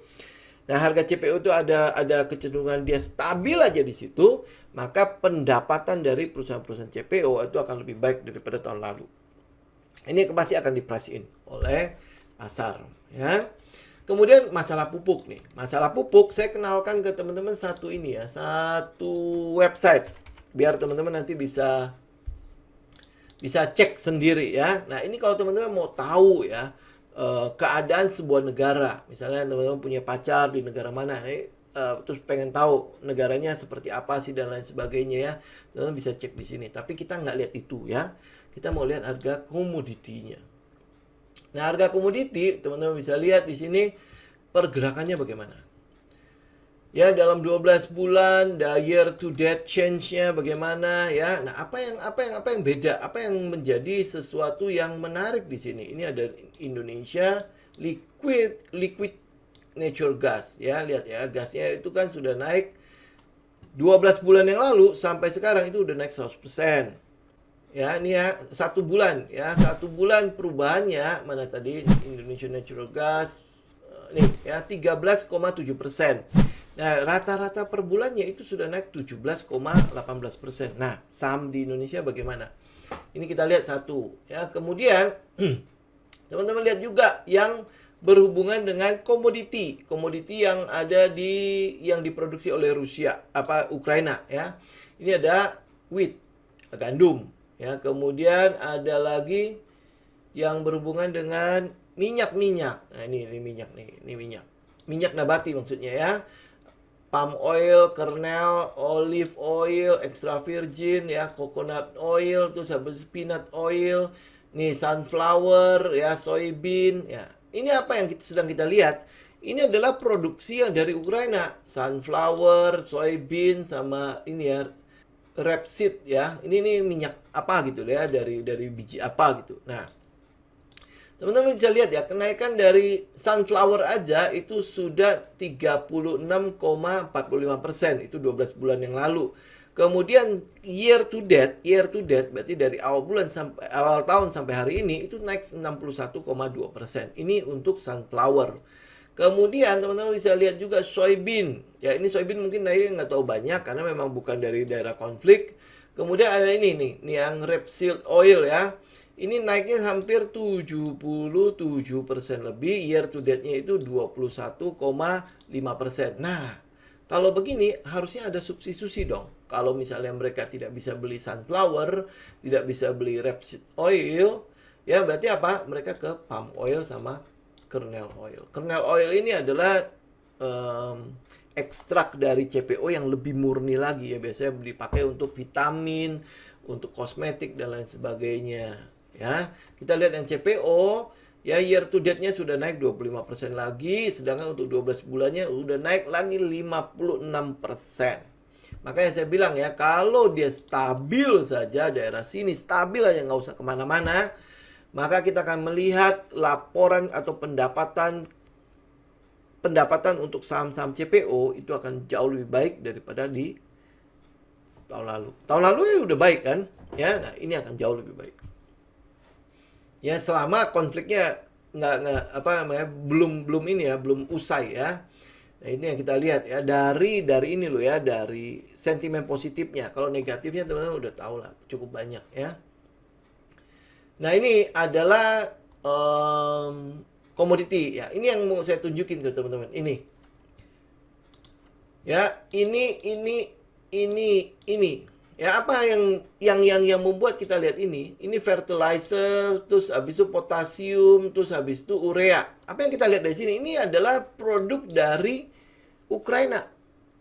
Nah, harga CPO itu ada ada kecenderungan dia stabil aja di situ, maka pendapatan dari perusahaan-perusahaan CPO itu akan lebih baik daripada tahun lalu. Ini pasti akan dipresin oleh pasar, ya. Kemudian masalah pupuk nih. Masalah pupuk saya kenalkan ke teman-teman satu ini ya, satu website biar teman-teman nanti bisa bisa cek sendiri ya. Nah, ini kalau teman-teman mau tahu ya eh, keadaan sebuah negara. Misalnya teman-teman punya pacar di negara mana nih, eh, terus pengen tahu negaranya seperti apa sih dan lain sebagainya ya. Teman-teman bisa cek di sini. Tapi kita nggak lihat itu ya. Kita mau lihat harga komoditinya. Nah, harga komoditi teman-teman bisa lihat di sini pergerakannya bagaimana. Ya, dalam 12 bulan the year to date change-nya bagaimana ya. Nah, apa yang apa yang apa yang beda? Apa yang menjadi sesuatu yang menarik di sini? Ini ada Indonesia liquid liquid natural gas ya. Lihat ya, gasnya itu kan sudah naik 12 bulan yang lalu sampai sekarang itu udah naik 100% ya ini ya satu bulan ya satu bulan perubahannya mana tadi Indonesia Natural Gas eh, nih ya 13,7 persen nah rata-rata per bulannya itu sudah naik 17,18 persen nah saham di Indonesia bagaimana ini kita lihat satu ya kemudian teman-teman lihat juga yang berhubungan dengan komoditi komoditi yang ada di yang diproduksi oleh Rusia apa Ukraina ya ini ada wheat gandum Ya, kemudian ada lagi yang berhubungan dengan minyak-minyak. Nah, ini, ini minyak nih, ini minyak. Minyak nabati maksudnya ya. Palm oil, kernel, olive oil, extra virgin ya, coconut oil, terus habis peanut oil, nih sunflower ya, soybean ya. Ini apa yang kita sedang kita lihat? Ini adalah produksi yang dari Ukraina, sunflower, soybean sama ini ya rapeseed ya. Ini ini minyak apa gitu ya dari dari biji apa gitu. Nah, teman-teman bisa lihat ya kenaikan dari sunflower aja itu sudah 36,45 persen itu 12 bulan yang lalu. Kemudian year to date, year to date berarti dari awal bulan sampai awal tahun sampai hari ini itu naik 61,2 persen. Ini untuk sunflower. Kemudian teman-teman bisa lihat juga soybean. Ya ini soybean mungkin saya nggak tahu banyak karena memang bukan dari daerah konflik. Kemudian ada ini nih, nih yang rapeseed oil ya. Ini naiknya hampir 77% lebih year to date-nya itu 21,5%. Nah, kalau begini harusnya ada substitusi dong. Kalau misalnya mereka tidak bisa beli sunflower, tidak bisa beli rapeseed oil, ya berarti apa? Mereka ke palm oil sama kernel oil. Kernel oil ini adalah um, ekstrak dari CPO yang lebih murni lagi ya biasanya dipakai untuk vitamin, untuk kosmetik dan lain sebagainya ya. Kita lihat yang CPO ya year to date-nya sudah naik 25% lagi sedangkan untuk 12 bulannya sudah naik lagi 56%. Makanya saya bilang ya kalau dia stabil saja daerah sini stabil aja nggak usah kemana-mana maka kita akan melihat laporan atau pendapatan pendapatan untuk saham-saham CPO itu akan jauh lebih baik daripada di tahun lalu. Tahun lalu ya udah baik kan? Ya, nah ini akan jauh lebih baik. Ya selama konfliknya nggak nggak apa namanya belum belum ini ya belum usai ya. Nah ini yang kita lihat ya dari dari ini loh ya dari sentimen positifnya. Kalau negatifnya teman-teman udah tahu lah cukup banyak ya. Nah, ini adalah um, komoditi ya. Ini yang mau saya tunjukin ke teman-teman. Ini. Ya, ini ini ini ini. Ya, apa yang yang yang yang membuat kita lihat ini? Ini fertilizer, terus habis itu potasium, terus habis itu urea. Apa yang kita lihat dari sini? Ini adalah produk dari Ukraina.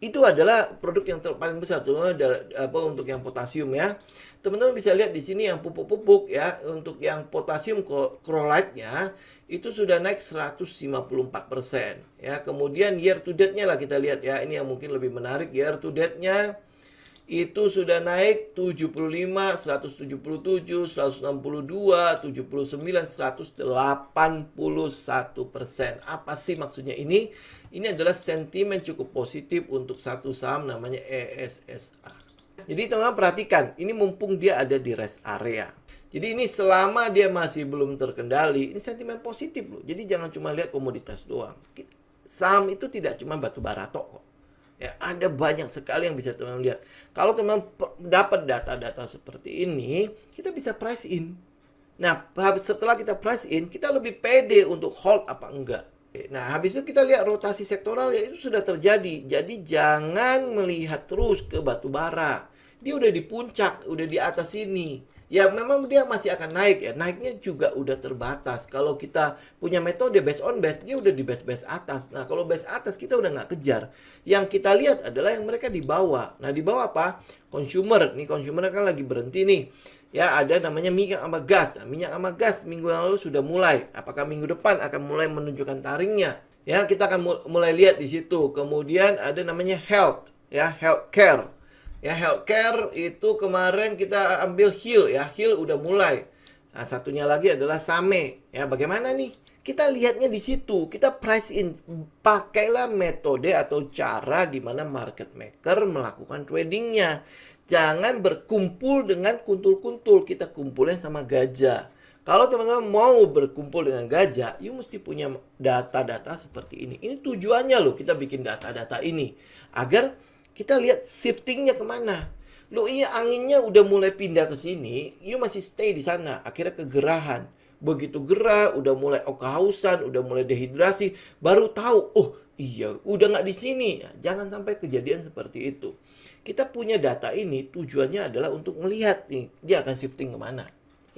Itu adalah produk yang paling besar tuh apa untuk yang potasium ya. Teman-teman bisa lihat di sini yang pupuk-pupuk ya, untuk yang potasium chloride itu sudah naik 154%. persen Ya, kemudian year to date-nya lah kita lihat ya. Ini yang mungkin lebih menarik year to date-nya itu sudah naik 75, 177, 162, 79, 181 persen. Apa sih maksudnya ini? Ini adalah sentimen cukup positif untuk satu saham namanya ESSA. Jadi teman-teman perhatikan, ini mumpung dia ada di rest area. Jadi ini selama dia masih belum terkendali, ini sentimen positif loh. Jadi jangan cuma lihat komoditas doang. Saham itu tidak cuma batu bara kok. Ya, ada banyak sekali yang bisa teman-teman lihat. Kalau teman dapat data-data seperti ini, kita bisa price in. Nah, setelah kita price in, kita lebih pede untuk hold apa enggak. Nah, habis itu kita lihat rotasi sektoral ya itu sudah terjadi. Jadi jangan melihat terus ke batu bara. Dia udah di puncak, udah di atas sini ya memang dia masih akan naik ya naiknya juga udah terbatas kalau kita punya metode based on base dia udah di base base atas nah kalau base atas kita udah nggak kejar yang kita lihat adalah yang mereka di bawah nah di bawah apa consumer nih consumer kan lagi berhenti nih ya ada namanya minyak sama gas nah, minyak sama gas minggu lalu sudah mulai apakah minggu depan akan mulai menunjukkan taringnya ya kita akan mulai lihat di situ kemudian ada namanya health ya health care Ya healthcare itu kemarin kita ambil heal ya, heal udah mulai. Nah, satunya lagi adalah Same. Ya, bagaimana nih? Kita lihatnya di situ. Kita price in pakailah metode atau cara di mana market maker melakukan tradingnya. Jangan berkumpul dengan kuntul-kuntul. Kita kumpulnya sama gajah. Kalau teman-teman mau berkumpul dengan gajah, you mesti punya data-data seperti ini. Ini tujuannya loh kita bikin data-data ini. Agar kita lihat shiftingnya kemana. Lu iya anginnya udah mulai pindah ke sini, you masih stay di sana. Akhirnya kegerahan. Begitu gerah, udah mulai oh, udah mulai dehidrasi, baru tahu, oh iya udah nggak di sini. Jangan sampai kejadian seperti itu. Kita punya data ini tujuannya adalah untuk melihat nih, dia akan shifting kemana.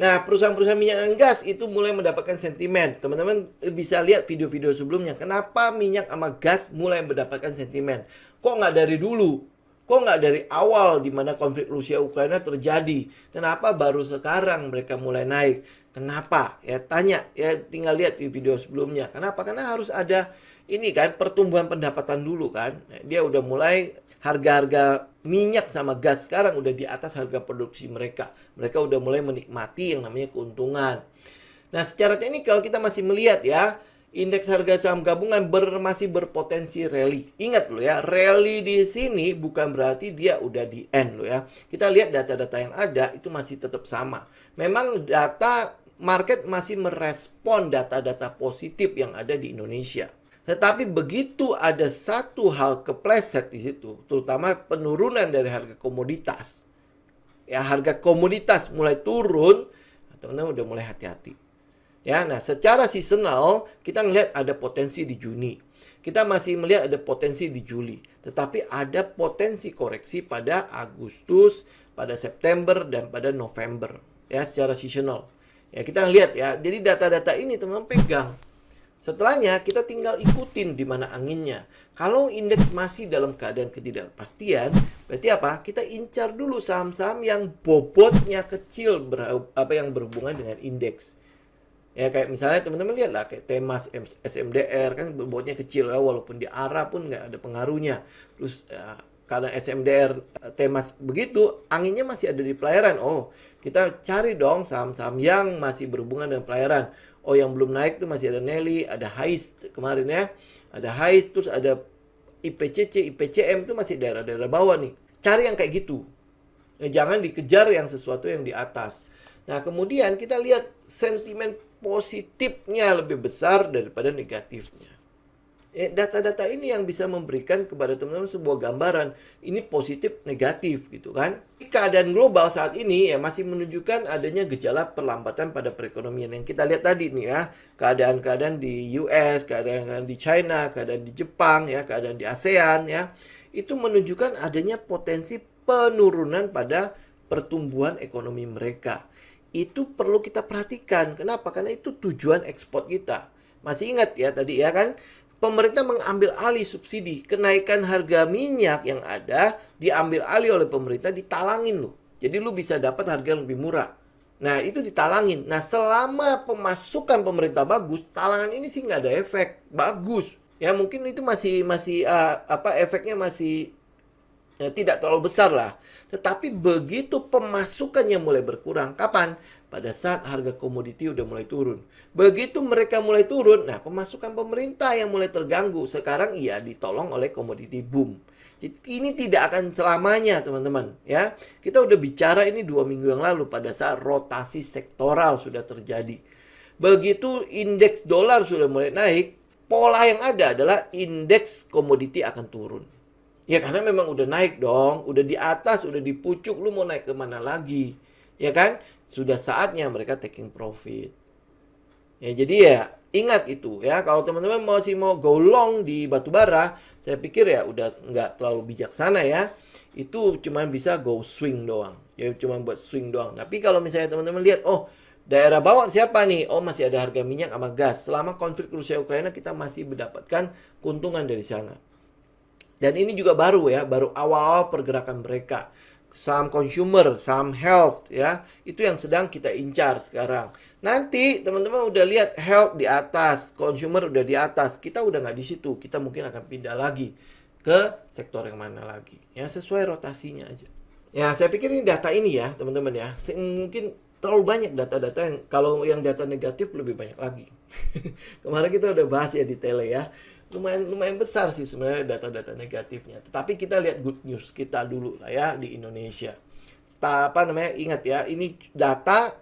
Nah, perusahaan-perusahaan minyak dan gas itu mulai mendapatkan sentimen. Teman-teman bisa lihat video-video sebelumnya. Kenapa minyak sama gas mulai mendapatkan sentimen? Kok nggak dari dulu? Kok nggak dari awal di mana konflik Rusia-Ukraina terjadi? Kenapa baru sekarang mereka mulai naik? Kenapa? Ya tanya, ya tinggal lihat di video sebelumnya. Kenapa? Karena harus ada ini kan pertumbuhan pendapatan dulu kan. Dia udah mulai harga-harga minyak sama gas sekarang udah di atas harga produksi mereka. Mereka udah mulai menikmati yang namanya keuntungan. Nah, secara teknikal kita masih melihat ya, indeks harga saham gabungan ber, masih berpotensi rally. Ingat lo ya, rally di sini bukan berarti dia udah di end lo ya. Kita lihat data-data yang ada itu masih tetap sama. Memang data market masih merespon data-data positif yang ada di Indonesia. Tetapi begitu ada satu hal kepleset di situ, terutama penurunan dari harga komoditas. Ya, harga komoditas mulai turun, teman-teman udah mulai hati-hati. Ya, nah secara seasonal kita melihat ada potensi di Juni. Kita masih melihat ada potensi di Juli, tetapi ada potensi koreksi pada Agustus, pada September dan pada November ya secara seasonal. Ya, kita lihat ya. Jadi data-data ini teman-teman pegang. Setelahnya kita tinggal ikutin di mana anginnya. Kalau indeks masih dalam keadaan ketidakpastian, berarti apa? Kita incar dulu saham-saham yang bobotnya kecil apa yang berhubungan dengan indeks. Ya kayak misalnya teman-teman lihat lah kayak Temas SMDR kan bobotnya kecil ya walaupun di arah pun nggak ada pengaruhnya. Terus ya, karena SMDR eh, temas begitu, anginnya masih ada di pelayaran. Oh, kita cari dong saham-saham yang masih berhubungan dengan pelayaran. Oh yang belum naik tuh masih ada Nelly, ada Hais kemarin ya. Ada Hais, terus ada IPCC, IPCM itu masih daerah-daerah bawah nih. Cari yang kayak gitu. Nah, jangan dikejar yang sesuatu yang di atas. Nah kemudian kita lihat sentimen positifnya lebih besar daripada negatifnya. Eh, data-data ini yang bisa memberikan kepada teman-teman sebuah gambaran ini positif negatif gitu kan keadaan global saat ini ya masih menunjukkan adanya gejala perlambatan pada perekonomian yang kita lihat tadi nih ya keadaan-keadaan di US keadaan di China keadaan di Jepang ya keadaan di ASEAN ya itu menunjukkan adanya potensi penurunan pada pertumbuhan ekonomi mereka itu perlu kita perhatikan kenapa karena itu tujuan ekspor kita masih ingat ya tadi ya kan pemerintah mengambil alih subsidi. Kenaikan harga minyak yang ada diambil alih oleh pemerintah, ditalangin loh. Jadi lu bisa dapat harga yang lebih murah. Nah itu ditalangin. Nah selama pemasukan pemerintah bagus, talangan ini sih nggak ada efek. Bagus. Ya mungkin itu masih masih uh, apa efeknya masih eh, tidak terlalu besar lah. Tetapi begitu pemasukannya mulai berkurang, kapan? pada saat harga komoditi udah mulai turun. Begitu mereka mulai turun, nah pemasukan pemerintah yang mulai terganggu. Sekarang ya ditolong oleh komoditi boom. Jadi ini tidak akan selamanya teman-teman ya. Kita udah bicara ini dua minggu yang lalu pada saat rotasi sektoral sudah terjadi. Begitu indeks dolar sudah mulai naik, pola yang ada adalah indeks komoditi akan turun. Ya karena memang udah naik dong, udah di atas, udah dipucuk, lu mau naik kemana lagi? Ya kan? sudah saatnya mereka taking profit. Ya, jadi ya ingat itu ya. Kalau teman-teman masih mau go long di batu bara, saya pikir ya udah nggak terlalu bijaksana ya. Itu cuma bisa go swing doang. Ya cuma buat swing doang. Tapi kalau misalnya teman-teman lihat, oh daerah bawah siapa nih? Oh masih ada harga minyak sama gas. Selama konflik Rusia Ukraina kita masih mendapatkan keuntungan dari sana. Dan ini juga baru ya, baru awal-awal pergerakan mereka saham consumer, saham health ya. Itu yang sedang kita incar sekarang. Nanti teman-teman udah lihat health di atas, consumer udah di atas. Kita udah nggak di situ, kita mungkin akan pindah lagi ke sektor yang mana lagi. Ya sesuai rotasinya aja. Ya, saya pikir ini data ini ya, teman-teman ya. Mungkin terlalu banyak data-data yang kalau yang data negatif lebih banyak lagi. Kemarin kita udah bahas ya di tele ya lumayan lumayan besar sih sebenarnya data-data negatifnya. Tetapi kita lihat good news kita dulu lah ya di Indonesia. apa namanya? Ingat ya, ini data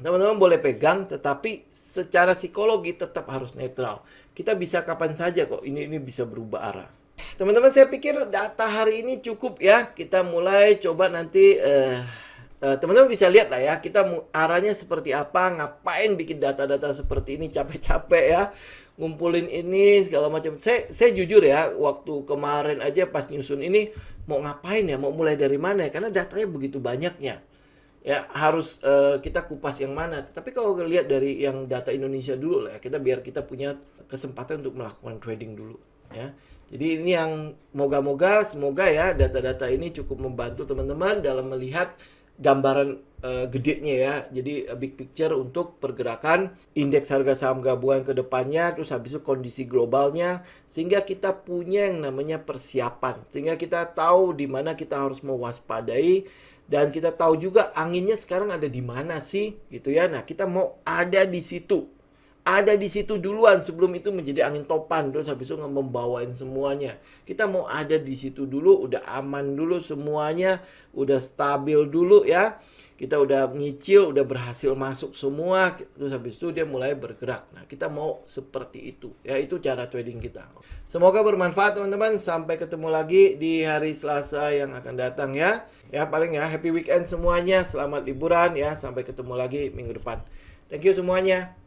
teman-teman boleh pegang tetapi secara psikologi tetap harus netral. Kita bisa kapan saja kok ini ini bisa berubah arah. Teman-teman saya pikir data hari ini cukup ya. Kita mulai coba nanti uh, teman-teman bisa lihat lah ya kita arahnya seperti apa ngapain bikin data-data seperti ini capek-capek ya ngumpulin ini segala macam. Saya saya jujur ya, waktu kemarin aja pas nyusun ini mau ngapain ya, mau mulai dari mana ya? Karena datanya begitu banyaknya. Ya harus uh, kita kupas yang mana. Tapi kalau lihat dari yang data Indonesia dulu lah, ya, kita biar kita punya kesempatan untuk melakukan trading dulu ya. Jadi ini yang moga-moga semoga ya data-data ini cukup membantu teman-teman dalam melihat gambaran uh, gedenya ya. Jadi uh, big picture untuk pergerakan indeks harga saham gabungan ke depannya, terus habis itu kondisi globalnya, sehingga kita punya yang namanya persiapan, sehingga kita tahu di mana kita harus mewaspadai dan kita tahu juga anginnya sekarang ada di mana sih gitu ya. Nah, kita mau ada di situ ada di situ duluan sebelum itu menjadi angin topan terus habis itu membawain semuanya. Kita mau ada di situ dulu, udah aman dulu semuanya, udah stabil dulu ya. Kita udah nyicil, udah berhasil masuk semua, terus habis itu dia mulai bergerak. Nah, kita mau seperti itu. Ya, itu cara trading kita. Semoga bermanfaat teman-teman. Sampai ketemu lagi di hari Selasa yang akan datang ya. Ya, paling ya happy weekend semuanya. Selamat liburan ya. Sampai ketemu lagi minggu depan. Thank you semuanya.